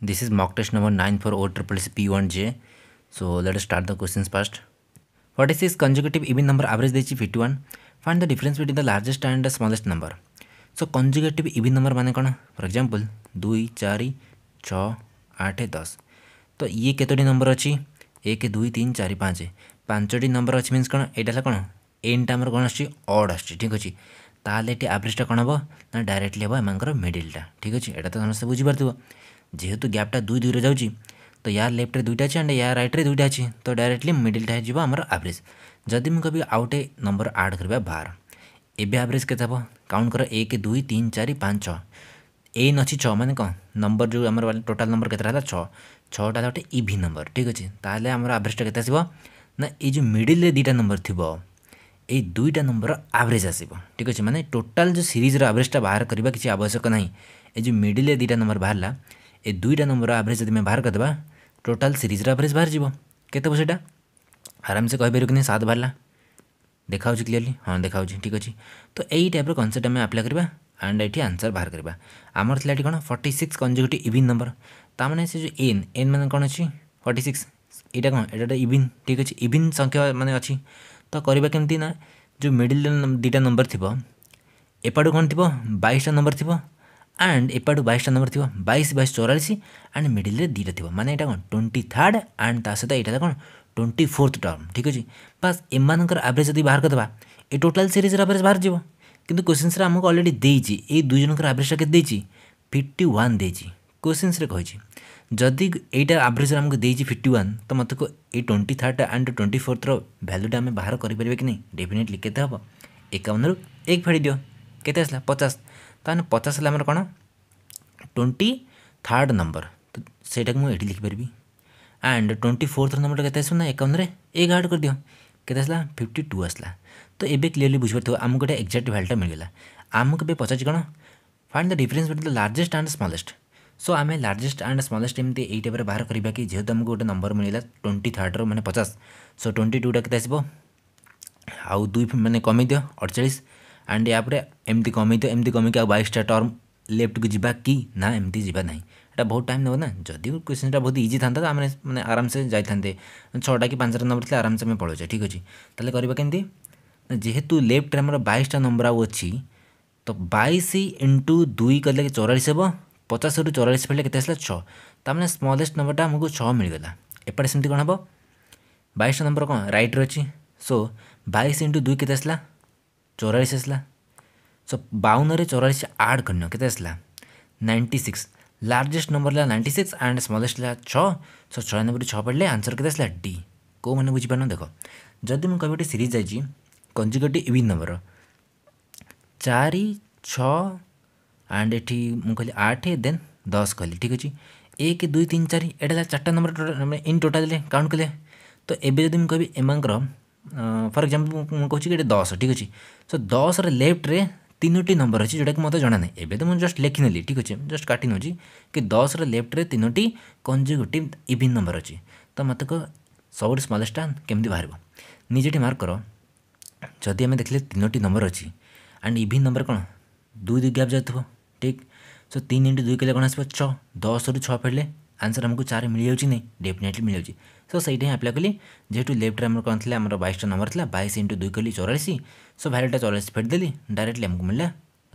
This is mock test number 9 for OCCC P1J. So let us start the questions first. what is this consecutive even number average they 51. Find the difference between the largest and the smallest number. So consecutive even number mane kon For example, 2 4 6 दुई चारि छ आठ दस तो ये केतोटी number अच्छी एक दुई तीन चारि पाँच ପାଞ୍ଚଟି ନମ୍ବର ଅଛି ମିନ୍ସ କ'ଣ ଏଇଟା ହେଲା kon achi odd achi thik achi ଆସୁଛି ଠିକ୍ ଅଛି ତାହେଲେ ଏଠି ଆଭରେଜଟା କ'ଣ ହେବ ନା ଡାଇରେକ୍ଟଲି ହେବ ଏମାନଙ୍କର ମିଡ଼ିଲଟା ଠିକ୍ ଅଛି ଏଇଟା ତ ସମସ୍ତେ ବୁଝିପାରୁଥିବ जेहेतु ग्यापटा दुई दुई जाऊँच तो यार लेफ्ट्रे दुईटा अच्छे या रईट्रे दुईटा अच्छे तो डायरेक्टली मिडिल टाइम जी आम आवरेज जदि मुझे कभी आउ गए नंबर आड करवा बार एवं आवरेज के काउंट कर एक दुई तीन चार पाँच छः ए अच्छी छ मैंने कौन नंबर जो आम टोटाल नंबर के छः छःटा गोटे इ नंबर ठीक अच्छे तालोले आवरेजा के ये जो मिडिल दुईटा नंबर थी ये दुईटा नंबर आवरेज आस ठीक अच्छे मैंने टोटाल जो सीरीज्र आवरेजा बाहर करवा किसी आवश्यक ना ये जो मिडिल दुईटा नंबर बाहर ला, ए दुईटा नंबर आवरेज जब बाहर करदेवा टोटाल सीरीजर आवरेज बाहर जीव केत सेटा आराम से कहपर कि सात हाँ, तो बाहर देखा क्लीयरली हाँ देखा ठीक अच्छे तो यही टाइप कनसेप्ट आम आप्लाय करवा एंड ये आंसर बाहर करवा आमर थी कौन forty six conjugate even number ताने से जो एन एन मैंने कौन अच्छी फर्टी सिक्स यहाँ कौन यहाँ इविन ठीक अच्छे इविन संख्या मैंने अच्छी तो करवा केमती ना जो मिडिल दुईटा नंबर थी एपटे कौन थी बैशटा नंबर थी ଆଣ୍ଡ ଏପଟୁ ବାଇଶଟା ନମ୍ବର ଥିବ ବାଇଶ ବାଇଶ ଚଉରାଳିଶ ଆଣ୍ଡ ମିଡ଼ିଲରେ ଦୁଇଟା ଥିବ ମାନେ ଏଇଟା କ'ଣ ଟ୍ୱେଣ୍ଟି ଥାର୍ଡ଼ ଆଣ୍ଡ ତା ସହିତ ଏଇଟା କ'ଣ ଟ୍ୱେଣ୍ଟି ଫୋର୍ଥ ଟର୍ମ ଠିକ୍ ଅଛି ବାସ୍ ଏମାନଙ୍କର ଆଭରେଜ୍ ଯଦି ବାହାର କରିଦେବା ଏ ଟୋଟାଲ୍ ସିରିଜ୍ର ଆଭରେଜ୍ ବାହାରିଯିବ କିନ୍ତୁ କୋଶ୍ଚିନ୍ସରେ ଆମକୁ ଅଲରେଡ଼ି ଦେଇଛି ଏଇ ଦୁଇ ଜଣଙ୍କର ଆଭରେଜ୍ଟା କେତେ ଦେଇଛି ଫିଫ୍ଟି ୱାନ୍ ଦେଇଛି କୋଶ୍ଚିନ୍ସରେ କହିଛି ଯଦି ଏଇଟା ଆଭରେଜ୍ରେ ଆମକୁ ଦେଇଛି ଫିଫ୍ଟି ୱାନ୍ ତ ମୋତେ ଏଇ ଟ୍ୱେଣ୍ଟି ଥାର୍ଡ଼ଟା ଆଣ୍ଡ ଟ୍ୱେଣ୍ଟି ଫୋର୍ଥର ଭ୍ୟାଲୁଟା ଆମେ ବାହାର କରିପାରିବା କି ନାହିଁ ଡେଫିନେଟଲି କେତେ ହେବ ଏକାବନରୁ ଏକ ଫେଡ଼ି ଦିଅ କେତେ ଆସିଲା ପଚାଶ ତାହେଲେ ପଚାଶ ହେଲେ ଆମର କ'ଣ ଟ୍ୱେଣ୍ଟି ଥାର୍ଡ଼ ନମ୍ବର ତ ସେଇଟାକୁ ମୁଁ ଏଇଠି ଲେଖିପାରିବି ଆଣ୍ଡ ଟ୍ୱେଣ୍ଟି ଫୋର୍ଥର ନମ୍ବରଟା କେତେ ଆସିବ ନା ଏକାଉନରେ ଏକ ଆଡ଼ କରିଦିଅ କେତେ ଆସିଲା ଫିଫ୍ଟି ଟୁ ଆସିଲା ତ ଏବେ କ୍ଲିୟରଲି ବୁଝିପାରୁଥିବ ଆମକୁ ଗୋଟେ ଏକ୍ଜାକ୍ଟ ଭ୍ୟାଲ୍ୟୁଟା ମିଳିଗଲା ଆମକୁ ଏବେ ପଚାରୁଛି କ'ଣ find the difference between the largest and smallest so ଆମେ ଲାର୍ଜେଷ୍ଟ ଆଣ୍ଡ ସ୍ମଲେଷ୍ଟ ଏମିତି ଏଇ ଟାଇପ୍ରେ ବାହାର କରିବା କି ଯେହେତୁ ଆମକୁ ଗୋଟେ ନମ୍ବର ମିଳିଲା ଟ୍ୱେଣ୍ଟି ଥାର୍ଡ଼ର ମାନେ ପଚାଶ ସୋ ଟ୍ୱେଣ୍ଟି ଟୁଟା କେତେ ଆସିବ ଆଉ ଦୁଇ ମାନେ କମେଇ ଦିଅ ଅଡ଼ଚାଳିଶ ଆଣ୍ଡ ୟାପରେ ଏମିତି କମେଇ ଦିଅ ଏମିତି କମେଇକି ଆଉ ବାଇଶଟା ଟର୍ମ ଲେଫ୍ଟକୁ ଯିବା କି ନା ଏମିତି ଯିବା ନାହିଁ ଏଇଟା ବହୁତ ଟାଇମ୍ ନେବ ନା ଯଦି କ୍ୱେଶ୍ଚିନ୍ଟା ବହୁତ ଇଜି ଥାନ୍ତା ଆମେ ମାନେ ଆରାମସେ ଯାଇଥାନ୍ତେ ଛଅଟା କି ପାଞ୍ଚଟା ନମ୍ବର ଥିଲେ ଆରାମସେ ଆମେ ପଳାଉଛେ ଠିକ୍ ଅଛି ତାହେଲେ କରିବା କେମିତି ଯେହେତୁ ଲେଫ୍ଟରେ ଆମର ବାଇଶଟା ନମ୍ବର ଆଉ ଅଛି ତ ବାଇଶ ଇଣ୍ଟୁ ଦୁଇ କଲେ ଚଉରାଳିଶ ହେବ ପଚାଶରୁ ଚଉରାଳିଶ ଫେରିଲେ କେତେ ଆସିଲା ଛଅ ତା'ମାନେ ସ୍ମଲେଷ୍ଟ ନମ୍ବରଟା ଆମକୁ ଛଅ ମିଳିଗଲା ଏପଟେ ସେମିତି କ'ଣ ହେବ ବାଇଶଟା ନମ୍ବର କ'ଣ ରାଇଟ୍ରେ ଅଛି ସୋ ବାଇଶ ଇଣ୍ଟୁ ଦୁଇ କେତେ ଆସିଲା चौरास आसला सो बावन चौरालीस आठ गण्य के आसला नाइंटी सिक्स लार्जेस्ट नंबर ला नाइंटी सिक्स एंड स्मलेस्ट ला छः सो छः नंबर छः पड़े आंसर कैसे आसला डी कौ मैंने बुझीपार देख जदि मुझे कह गोटे सीरीज आई कंजिकटी इविन नंबर चार छ मुझे कहली आठ देन दस कहली ठीक अच्छे एक दुई तीन चार एटा चार्टा नंबर इन टोटाल काउंट कले तो ये जब कह एमंर ଫର୍ ଏକ୍ଜାମ୍ପଲ୍ ମୁଁ କହୁଛି କି ଏଇଟା ଦଶ ଠିକ୍ ଅଛି ସୋ ଦଶର ଲେଫ୍ଟରେ ତିନୋଟି ନମ୍ବର ଅଛି ଯେଉଁଟାକି ମୋତେ ଜଣା ନାହିଁ ଏବେ ତ ମୁଁ ଜଷ୍ଟ ଲେଖିନେଲି ଠିକ୍ ଅଛି ଜଷ୍ଟ କାଟି ନେଉଛି କି ଦଶର ଲେଫ୍ଟରେ ତିନୋଟି କଞ୍ଜୁଗେଟିଭ୍ ଇଭିନ୍ ନମ୍ବର ଅଛି ତ ମୋତେ କହ ସବୁଠୁ ସ୍ମଲେଷ୍ଟଟା କେମିତି ବାହାରିବ ନିଜେଠି ମାର୍କ କର ଯଦି ଆମେ ଦେଖିଲେ ତିନୋଟି ନମ୍ବର ଅଛି ଆଣ୍ଡ ଇଭିନ୍ ନମ୍ବର କ'ଣ ଦୁଇ ଦୁଇ ଗ୍ୟାପ୍ ଯାଉଥିବ ଠିକ୍ ସୋ ତିନି ଇଣ୍ଟୁ ଦୁଇ କଲେ କ'ଣ ଆସିବ ଛଅ ଦଶରୁ ଛଅ ଫେରିଲେ आंसर आमको चार मिल नहीं डेफनेटली मिल जाऊँच सो सही आप्लाय कली जेहतु लेफ्ट कौन थी आम बैसटा नंबर था बैस इंटू दुई कली चौरासी सो भैरिटा चौरासी फेट दी डायरेक्टली आमको मिलला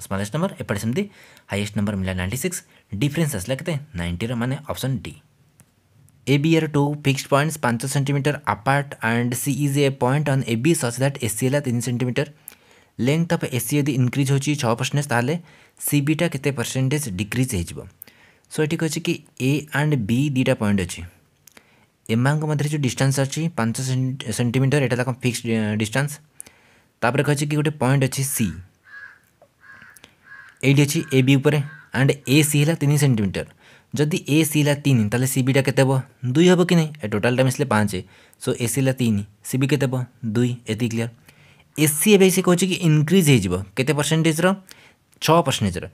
स्मलेस्ट नंबर एपटे से हाइएस्ट नंबर मिला नाइंटी सिक्स डिफरेन्स आसला कैसे नाइंटी रे option D A B are two fixed points पांच centimetre apart and C is a point on A B such that AC है तीन सेन्टीमिटर लेंथ अफ एसी यदि increase हो छः परसेंटेज ताल सीटा केसेंटेज डिक्रिज हो সো এটি কে কি এ আন্ড বি দুইটা পয়েন্ট অছি এমাঙ্ক মধ্যে যে ডিষ্টান্স অছি পাঁচ সেটিমিটর এটা তাকে ফিক্সড ডিষ্টান্স তাপরে কে কি গোটে পয়েন্ট অছি সি এইটি অছি এ বি উপরে আন্ড এ সি হল তিন সেটিমিটর যদি এ সি হল তিন তাহলে সি বিটা কেতে হব দুই হব কি না এ টোটালটা মিশলে পাঁচ সো এ সি হল তিন সি বি কেতে হব দুই এত ক্লিয়ার এসি এবে সে কৌছে কি ইনক্রিজ হয়ে কেতে পরসেন্টেজর ছ ପରସେଣ୍ଟେଜର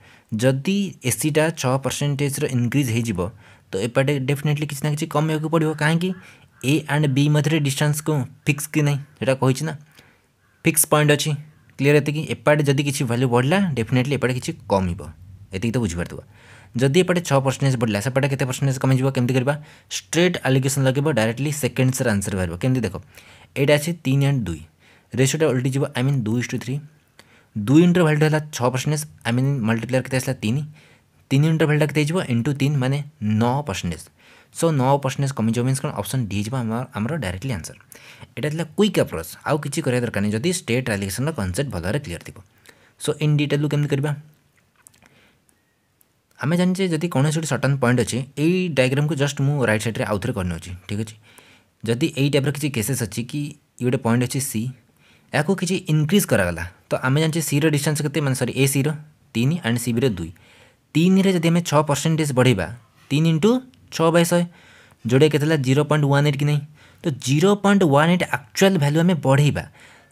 ଯଦି ଏସିଟା ଛଅ ପରସେଣ୍ଟେଜର ଇନକ୍ରିଜ୍ ହେଇଯିବ ତ ଏପଟେ ଡେଫିନେଟଲି କିଛି ନା କିଛି କମିବାକୁ ପଡ଼ିବ କାହିଁକି ଏ ଆଣ୍ଡ ବି ମଧ୍ୟରେ ଡିଷ୍ଟାନ୍ସ କେଉଁ ଫିକ୍ସ କି ନାହିଁ ସେଇଟା କହିଛି ନା ଫିକ୍ସ ପଏଣ୍ଟ ଅଛି କ୍ଲିଅର ଏତିକି ଏପଟେ ଯଦି କିଛି ଭାଲ୍ୟୁ ବଢ଼ିଲା ଡେଫିନେଟଲି ଏପଟେ କିଛି କମିବ ଏତିକି ତ ବୁଝିପାରୁଥିବ ଯଦି ଏପଟେ ଛଅ ପରସେଣ୍ଟେଜ ବଢ଼ିଲା ସେପଟେ କେତେ ପରସେଣ୍ଟେଜ କମିଯିବ କେମିତି କରିବା ଷ୍ଟ୍ରେଟ୍ ଆଲିଗେସନ୍ ଲଗେଇବ ଡାଇରେକ୍ଟଲି ସେକେଣ୍ଡ ସାର୍ ଆନ୍ସର୍ ବାହାରିବ କେମିତି ଦେଖ ଏଇଟା ଅଛି ତିନି ଆଣ୍ଡ ଦୁଇ ରେସିଓଟା ଓଲଟିଯିବ ଆଇ ମିନ୍ ଦୁଇ ଟୁ ଥ୍ରୀ दुई इन्टरभ्याल्ट होला छ परसेंटेज आई मिन मल्टिप्लायर किती तीन तीन इन्टरभ्याल्टा किती होईल इंटू तीन मैंने नौ परसेंटेज सो नौ परसेंटेज कमी जो मिन्स कण ऑप्शन डी होईल डायरेक्टली आंसर यहाँ थिला क्विक अप्रोच आउ किती कराया दरकार नाही जदी स्टेट आलिगेसनर कनसेप्ट भलरे क्लियर थी सो इन डिटेल केमती करवा आम्ही जाणचे जदी कोणसी गोटे सर्टन पॉइंट अच्छे यही डायग्राम को जस्ट मु रईट सैड्रे आउ थे करने ठीक अच्छे जदि एई टाइप रे किसी केसेस अछि कि गोटे पॉइंट अच्छे सी ଏହାକୁ କିଛି ଇନକ୍ରିଜ୍ କରାଗଲା ତ ଆମେ ଜାଣିଛେ ସିର ଡିଷ୍ଟାନ୍ସ କେତେ ମାନେ ସରି ଏ ସିର ତିନି ଆଣ୍ଡ ସି ବିର ଦୁଇ ତିନିରେ ଯଦି ଆମେ ଛଅ ପରସେଣ୍ଟେଜ୍ ବଢ଼େଇବା ତିନି ଇଣ୍ଟୁ ଛଅ ବାଇ ଶହେ ଯେଉଁଟା କେତେ ହେଲା ଜିରୋ ପଏଣ୍ଟ ୱାନ୍ ଏଇଟ୍ କି ନାହିଁ ତ zero point one eight actual value ଆମେ ବଢ଼େଇବା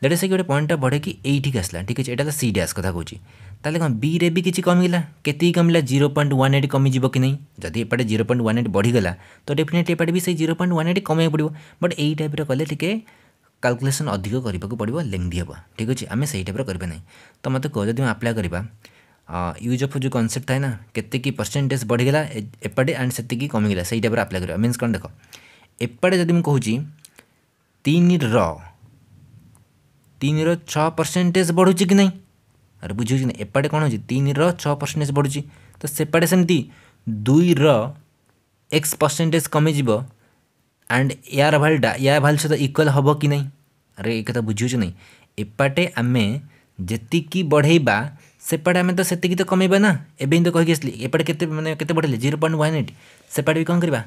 ଦେଢ଼ ସେ ଗୋଟେ ପଏଣ୍ଟଟା ବଢ଼େଇକି ଏଇଠିକି ଆସିଲା ଠିକ୍ ଅଛି ଏଇଟା ହେଲା ସି ଡ୍ୟାସ୍ କଥା କହୁଛି ତାହେଲେ କ'ଣ ବିରେ ବି କିଛି କମିଗଲା କେତିକି କମିଲା ଜିରୋ ପଏଣ୍ଟ ୱାନ୍ ଏଇଟ୍ କମିଯିବ କି ନାହିଁ ଯଦି ଏପଟେ ଜିରୋ ପଏଣ୍ଟ ୱାନ୍ ଏଇଟ୍ ବଢ଼ିଗଲା ତ ଡେଫିନେଟ୍ଲି ଏପଟେ ବି ସେଇ ଜିରୋ ପଏଣ୍ଟ ୱାନ୍ ଏଇଟ୍ କମେଇବାକୁ ପଡ଼ିବ ବଟ୍ ଏଇ ଟାଇପ୍ର କଲେ ଟିକେ କାଲକୁଲେସନ୍ ଅଧିକ କରିବାକୁ ପଡ଼ିବ ଲେନ୍ଦି ହେବ ଠିକ୍ ଅଛି ଆମେ ସେଇ ଟାଇପ୍ର କରିବା ନାହିଁ ତ ମୋତେ କୁହ ଯଦି ଆମେ ଆପ୍ଲାଏ କରିବା ୟୁଜ୍ ଅଫ୍ ଯେଉଁ କନସେପ୍ଟ ଥାଏ ନା କେତିକି ପରସେଣ୍ଟେଜ୍ ବଢ଼ିଗଲା ଏପାଟେ ଆଣ୍ଡ ସେତିକି କମିଗଲା ସେଇ ଟାଇପ୍ର ଆପ୍ଲାଏ କରିବା ମିନ୍ସ କ'ଣ ଦେଖ ଏପାଟେ ଯଦି ମୁଁ କହୁଛି ତିନିର ତିନିର ଛଅ ପରସେଣ୍ଟେଜ୍ ବଢ଼ୁଛି କି ନାହିଁ ଆରେ ବୁଝିହେଉଛି ନା ଏପାଟେ କ'ଣ ହେଉଛି ତିନିର ଛଅ ପରସେଣ୍ଟେଜ୍ ବଢ଼ୁଛି ତ ସେପାଟେ ସେମିତି ଦୁଇର ଏକ୍ସ ପରସେଣ୍ଟେଜ୍ କମିଯିବ ଆଣ୍ଡ ଏହାର ଭାଲ୍ୟୁ ୟା ଭାଲ୍ୟୁ ସହିତ ଇକ୍ୱାଲ୍ ହେବ କି ନାହିଁ ଆରେ ଏ କଥା ବୁଝିହେଉଛି ନାହିଁ ଏପାଟେ ଆମେ ଯେତିକି ବଢ଼େଇବା ସେପାଟେ ଆମେ ତ ସେତିକି ତ କମେଇବା ନା ଏବେ ହିଁ ତ କହିକି ଆସିଲି ଏପାଟେ କେତେ ମାନେ କେତେ ବଢ଼େଇଲେ ଜିରୋ ପଏଣ୍ଟ ୱାନ୍ ଏଇଟ୍ ସେପାଟେ ବି କ'ଣ କରିବା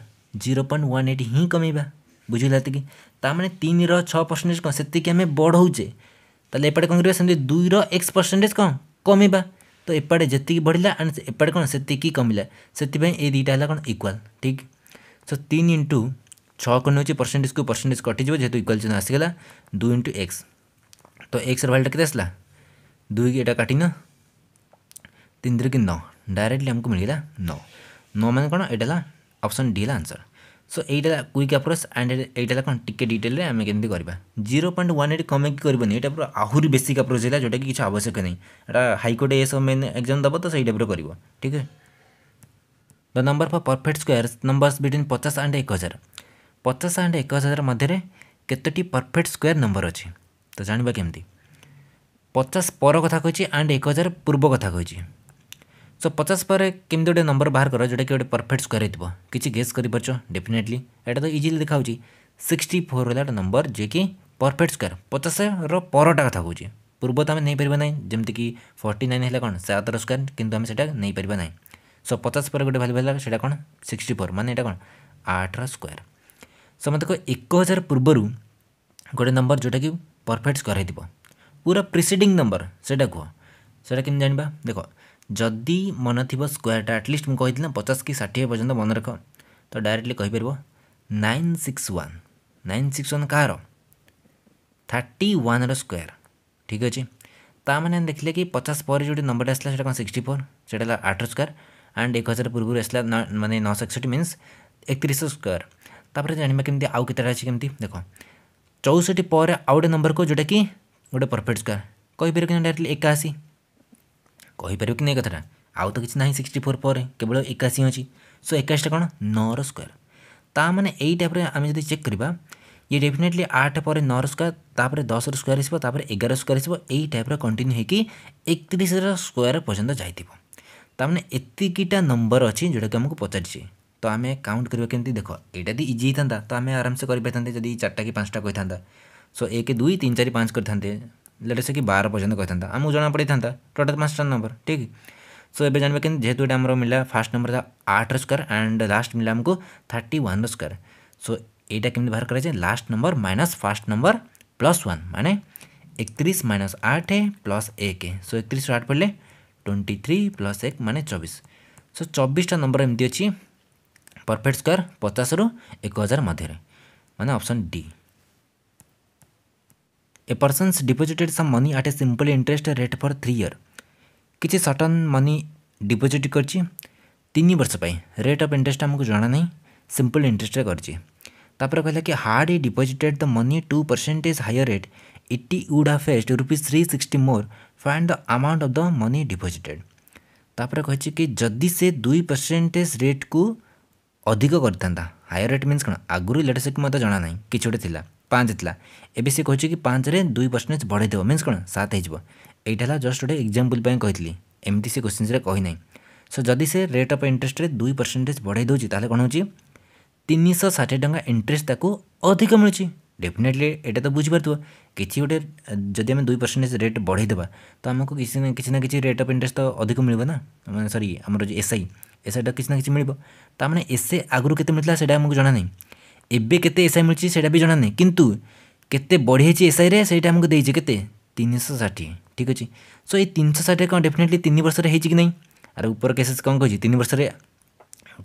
ଜିରୋ ପଏଣ୍ଟ ୱାନ୍ ଏଇଟ୍ ହିଁ କମେଇବା ବୁଝିଲା ଏତିକି ତା'ମାନେ ତିନିର ଛଅ ପରସେଣ୍ଟେଜ୍ କ'ଣ ସେତିକି ଆମେ ବଢ଼ଉଛେ ତାହେଲେ ଏପାଟେ କ'ଣ କରିବା ସେମିତି ଦୁଇର ଏକ୍ସ ପରସେଣ୍ଟେଜ୍ କ'ଣ କମେଇବା ତ ଏପାଟେ ଯେତିକି ବଢ଼ିଲା ଆଣ୍ଡ ଏପାଟେ କ'ଣ ସେତିକି କମିଲା ସେଥିପାଇଁ ଏଇ ଦୁଇଟା ହେଲା କ'ଣ ଇକ୍ୱାଲ୍ ଠିକ୍ ସୋ ତିନି ଇଣ୍ଟୁ छः নেছি परसेंटेज को परसेंटेज কটিযোগ যেহেতু ইকুয়াল চিহ্ন আসিগলা দুই एक्स तो তো এক্সর के কেতে আসলা দুই এটা तीन না তিন नौ डायरेक्टली आमको मिलगला नौ नौ मैंने कौन यहाँ अप्सन डी है आंसर सो ये क्विक आप्रोच एंड यहाँ कौन टी डिटेल आम केमी करवा जीरो पॉइंट वन एट कमेक करनी यहाँ आहरी बेसिक आप्रोच है जोटा कि किसी आवश्यक नहीं यहाँ हाइकोर्ट एस मेन एक्जाम दब तो सही टाइप कर ठीक है the number for perfect square numbers between पचास एंड एक हजार ପଚାଶ ଆଣ୍ଡ ଏକ ହଜାର ମଧ୍ୟରେ କେତୋଟି ପରଫେକ୍ଟ ସ୍କୋୟାର ନମ୍ବର ଅଛି ତ ଜାଣିବା କେମିତି ପଚାଶ ପର କଥା କହିଛି ଆଣ୍ଡ ଏକ ହଜାର ପୂର୍ବ କଥା କହିଛି ସୋ ପଚାଶ ପରେ କେମିତି ଗୋଟେ ନମ୍ବର ବାହାର କର ଯେଉଁଟାକି ଗୋଟେ ପରଫେକ୍ଟ ସ୍କୋୟାର ହେଇଥିବ କିଛି ଗେସ୍ କରିପାରୁଛ ଡେଫିନେଟଲି ଏଇଟା ତ ଇଜିଲି ଦେଖାହେଉଛି ସିକ୍ସଟି ଫୋର୍ ହେଲା ଗୋଟେ ନମ୍ବର ଯିଏକି ପରଫେକ୍ଟ ସ୍କୋୟାର ପଚାଶର ପରଟା କଥା କହୁଛି ପୂର୍ବ ତ ଆମେ ନେଇପାରିବା ନାହିଁ ଯେମିତିକି ଫର୍ଟି ନାଇନ୍ ହେଲା କ'ଣ ସାତର ସ୍କୋୟାର କିନ୍ତୁ ଆମେ ସେଇଟା ନେଇପାରିବା ନାହିଁ ସୋ ପଚାଶ ପରେ ଗୋଟେ ଭାଲ୍ୟୁ ହେଲା ସେଇଟା କ'ଣ ସିକ୍ସଟି ଫୋର୍ ମାନେ ଏଇଟା କ'ଣ ଆଠର ସ୍କୋୟାର समस्त को एक हजार पूर्व गोटे नंबर जोटा कि परफेक्ट कर पूरा प्रिसीडिंग नंबर सेटा कह से कम जाना देख जदि मन थी स्क्वायरटा आटलिस्ट मुझे ना पचास कि षाठी पर्यटन मन रख तो डायरेक्टली कहीपर nine six one nine six one कह थर्टी वन रोयर ठीक अच्छे ता मैंने देखिले कि पचास पर जो नंबर आसा कौन सिक्स फोर से आठ स्क्वयर एंड एक हजार पूर्व आसा आसला नौ नौश एकसठ मीनस तीस स्क्वयर तापर जानवा कमी आउ कत अच्छे कमी देख चौष्टि पर आउ गए नंबर को जोटा कि गोटे परफेक्ट स्कोर कहींपर कि डायरेक्टली एकाशी कहींपर कि नहीं कथा आउ तो किसी ना सिक्सटी फोर पर केवल एकाशी अच्छी सो एकाशीटा कौन नौर स्क्वयर ताने यही टाइप आम जब चेक करवा ये डेफिनेटली आठ पर नौ स्क्वयर ताप दस रोयर आसपर एगार स्क्वयर आसो यही टाइप कंटिन्यू एक स्क्र पर्यटन जाइए तमें एतिकीटा नंबर अच्छी जोटा कि आमको पचारे तो आम काउंट करवा कमी देख यहाँ तो इजी होता तो आम आराम से करते जी चार्टा कि पाँचटा कही था सो एक दुई तीन चार पाँच कर लेटर से कि बार पर्यटन कही था आम जना पड़ी था टोटा पाँचटा नंबर ठीक सो ए जानवे कि जेहतु ये मिला फास्ट नंबर था आठ रोकार एंड लास्ट मिला आमको थर्टी वन रोकार सो यहाँ कमी बाहर कराए last number minus first number plus one मैंने एकतीस माइनस आठ प्लस एक सो एक आठ पड़े ट्वेंटी थ्री प्लस एक माने चबीस सो चबीसटा नंबर एमती अच्छी परफेक्ट स्क्वायर पचास रु एक हजार मध्य मैंने option D a persons deposited some money at a simple interest rate for three year किसी सटन मनी डिपोजिट करन वर्ष पर रेट अफ इंटरेस्ट आमको जाना ना सिंपल इंटरेस्ट कर कहला कि had deposited the money two percentage higher rate it would have fetched rupees three sixty more find the amount of the money deposited तापर कि जदि से दुई परसेंटेज रेट को ଅଧିକ କରିଥାନ୍ତା ହାୟର ରେଟ୍ ମିନ୍ସ କ'ଣ ଆଗରୁ ଇଲେକ୍ଟ୍ରିସିଟି ମୋତେ ଜଣା ନାହିଁ କିଛି ଗୋଟେ ଥିଲା ପାଞ୍ଚ ଥିଲା ଏବେ ସେ କହୁଛି କି ପାଞ୍ଚରେ ଦୁଇ ପରସେଣ୍ଟେଜ୍ ବଢ଼େଇଦେବ ମିନ୍ସ କ'ଣ ସାତ ହେଇଯିବ ଏଇଟା ହେଲା ଜଷ୍ଟ ଗୋଟେ ଏକ୍ଜାମ୍ପଲ୍ ପାଇଁ କହିଥିଲି ଏମିତି ସେ କୋଶ୍ଚିନ୍ସରେ କହିନାହିଁ ସୋ ଯଦି ସେ ରେଟ୍ ଅଫ୍ ଇଣ୍ଟରେଷ୍ଟରେ ଦୁଇ ପରସେଣ୍ଟେଜ୍ ବଢ଼େଇ ଦେଉଛି ତାହେଲେ କ'ଣ ହେଉଛି ତିନିଶହ ଷାଠିଏ ଟଙ୍କା ଇଣ୍ଟରେଷ୍ଟ ତାକୁ ଅଧିକ ମିଳୁଛି ଡେଫିନେଟଲି ଏଇଟା ତ ବୁଝିପାରୁଥିବ କିଛି ଗୋଟେ ଯଦି ଆମେ ଦୁଇ ପରସେଣ୍ଟେଜ୍ ରେଟ୍ ବଢ଼େଇଦେବା ତ ଆମକୁ କିଛି ନା କିଛି ନା କିଛି ରେଟ୍ ଅଫ୍ ଇଣ୍ଟରେଷ୍ଟ ତ ଅଧିକ ମିଳିବ ନା ସରି ଆମର ଯେଉଁ ଏସ୍ଆଇ ଏସ୍ଆଇଟା କିଛି ନା କିଛି ମିଳିବ ତା'ମାନେ ଏସ୍ଏ ଆଗରୁ କେତେ ମିଳିଥିଲା ସେଇଟା ଆମକୁ ଜଣାନାହିଁ ଏବେ କେତେ ଏସ୍ଆଇ ମିଳିଛି ସେଇଟା ବି ଜଣାନାହିଁ କିନ୍ତୁ କେତେ ବଢ଼ିଯାଇଛି ଏସ୍ଆଇରେ ସେଇଟା ଆମକୁ ଦେଇଛି କେତେ ତିନିଶହ ଷାଠିଏ ଠିକ୍ ଅଛି ସୋ ଏଇ ତିନିଶହ ଷାଠିଏ କ'ଣ ଡେଫିନେଟଲି ତିନି ବର୍ଷରେ ହେଇଛି କି ନାହିଁ ଆର ଉପର କେସେସ୍ କ'ଣ କହିଛି ତିନି ବର୍ଷରେ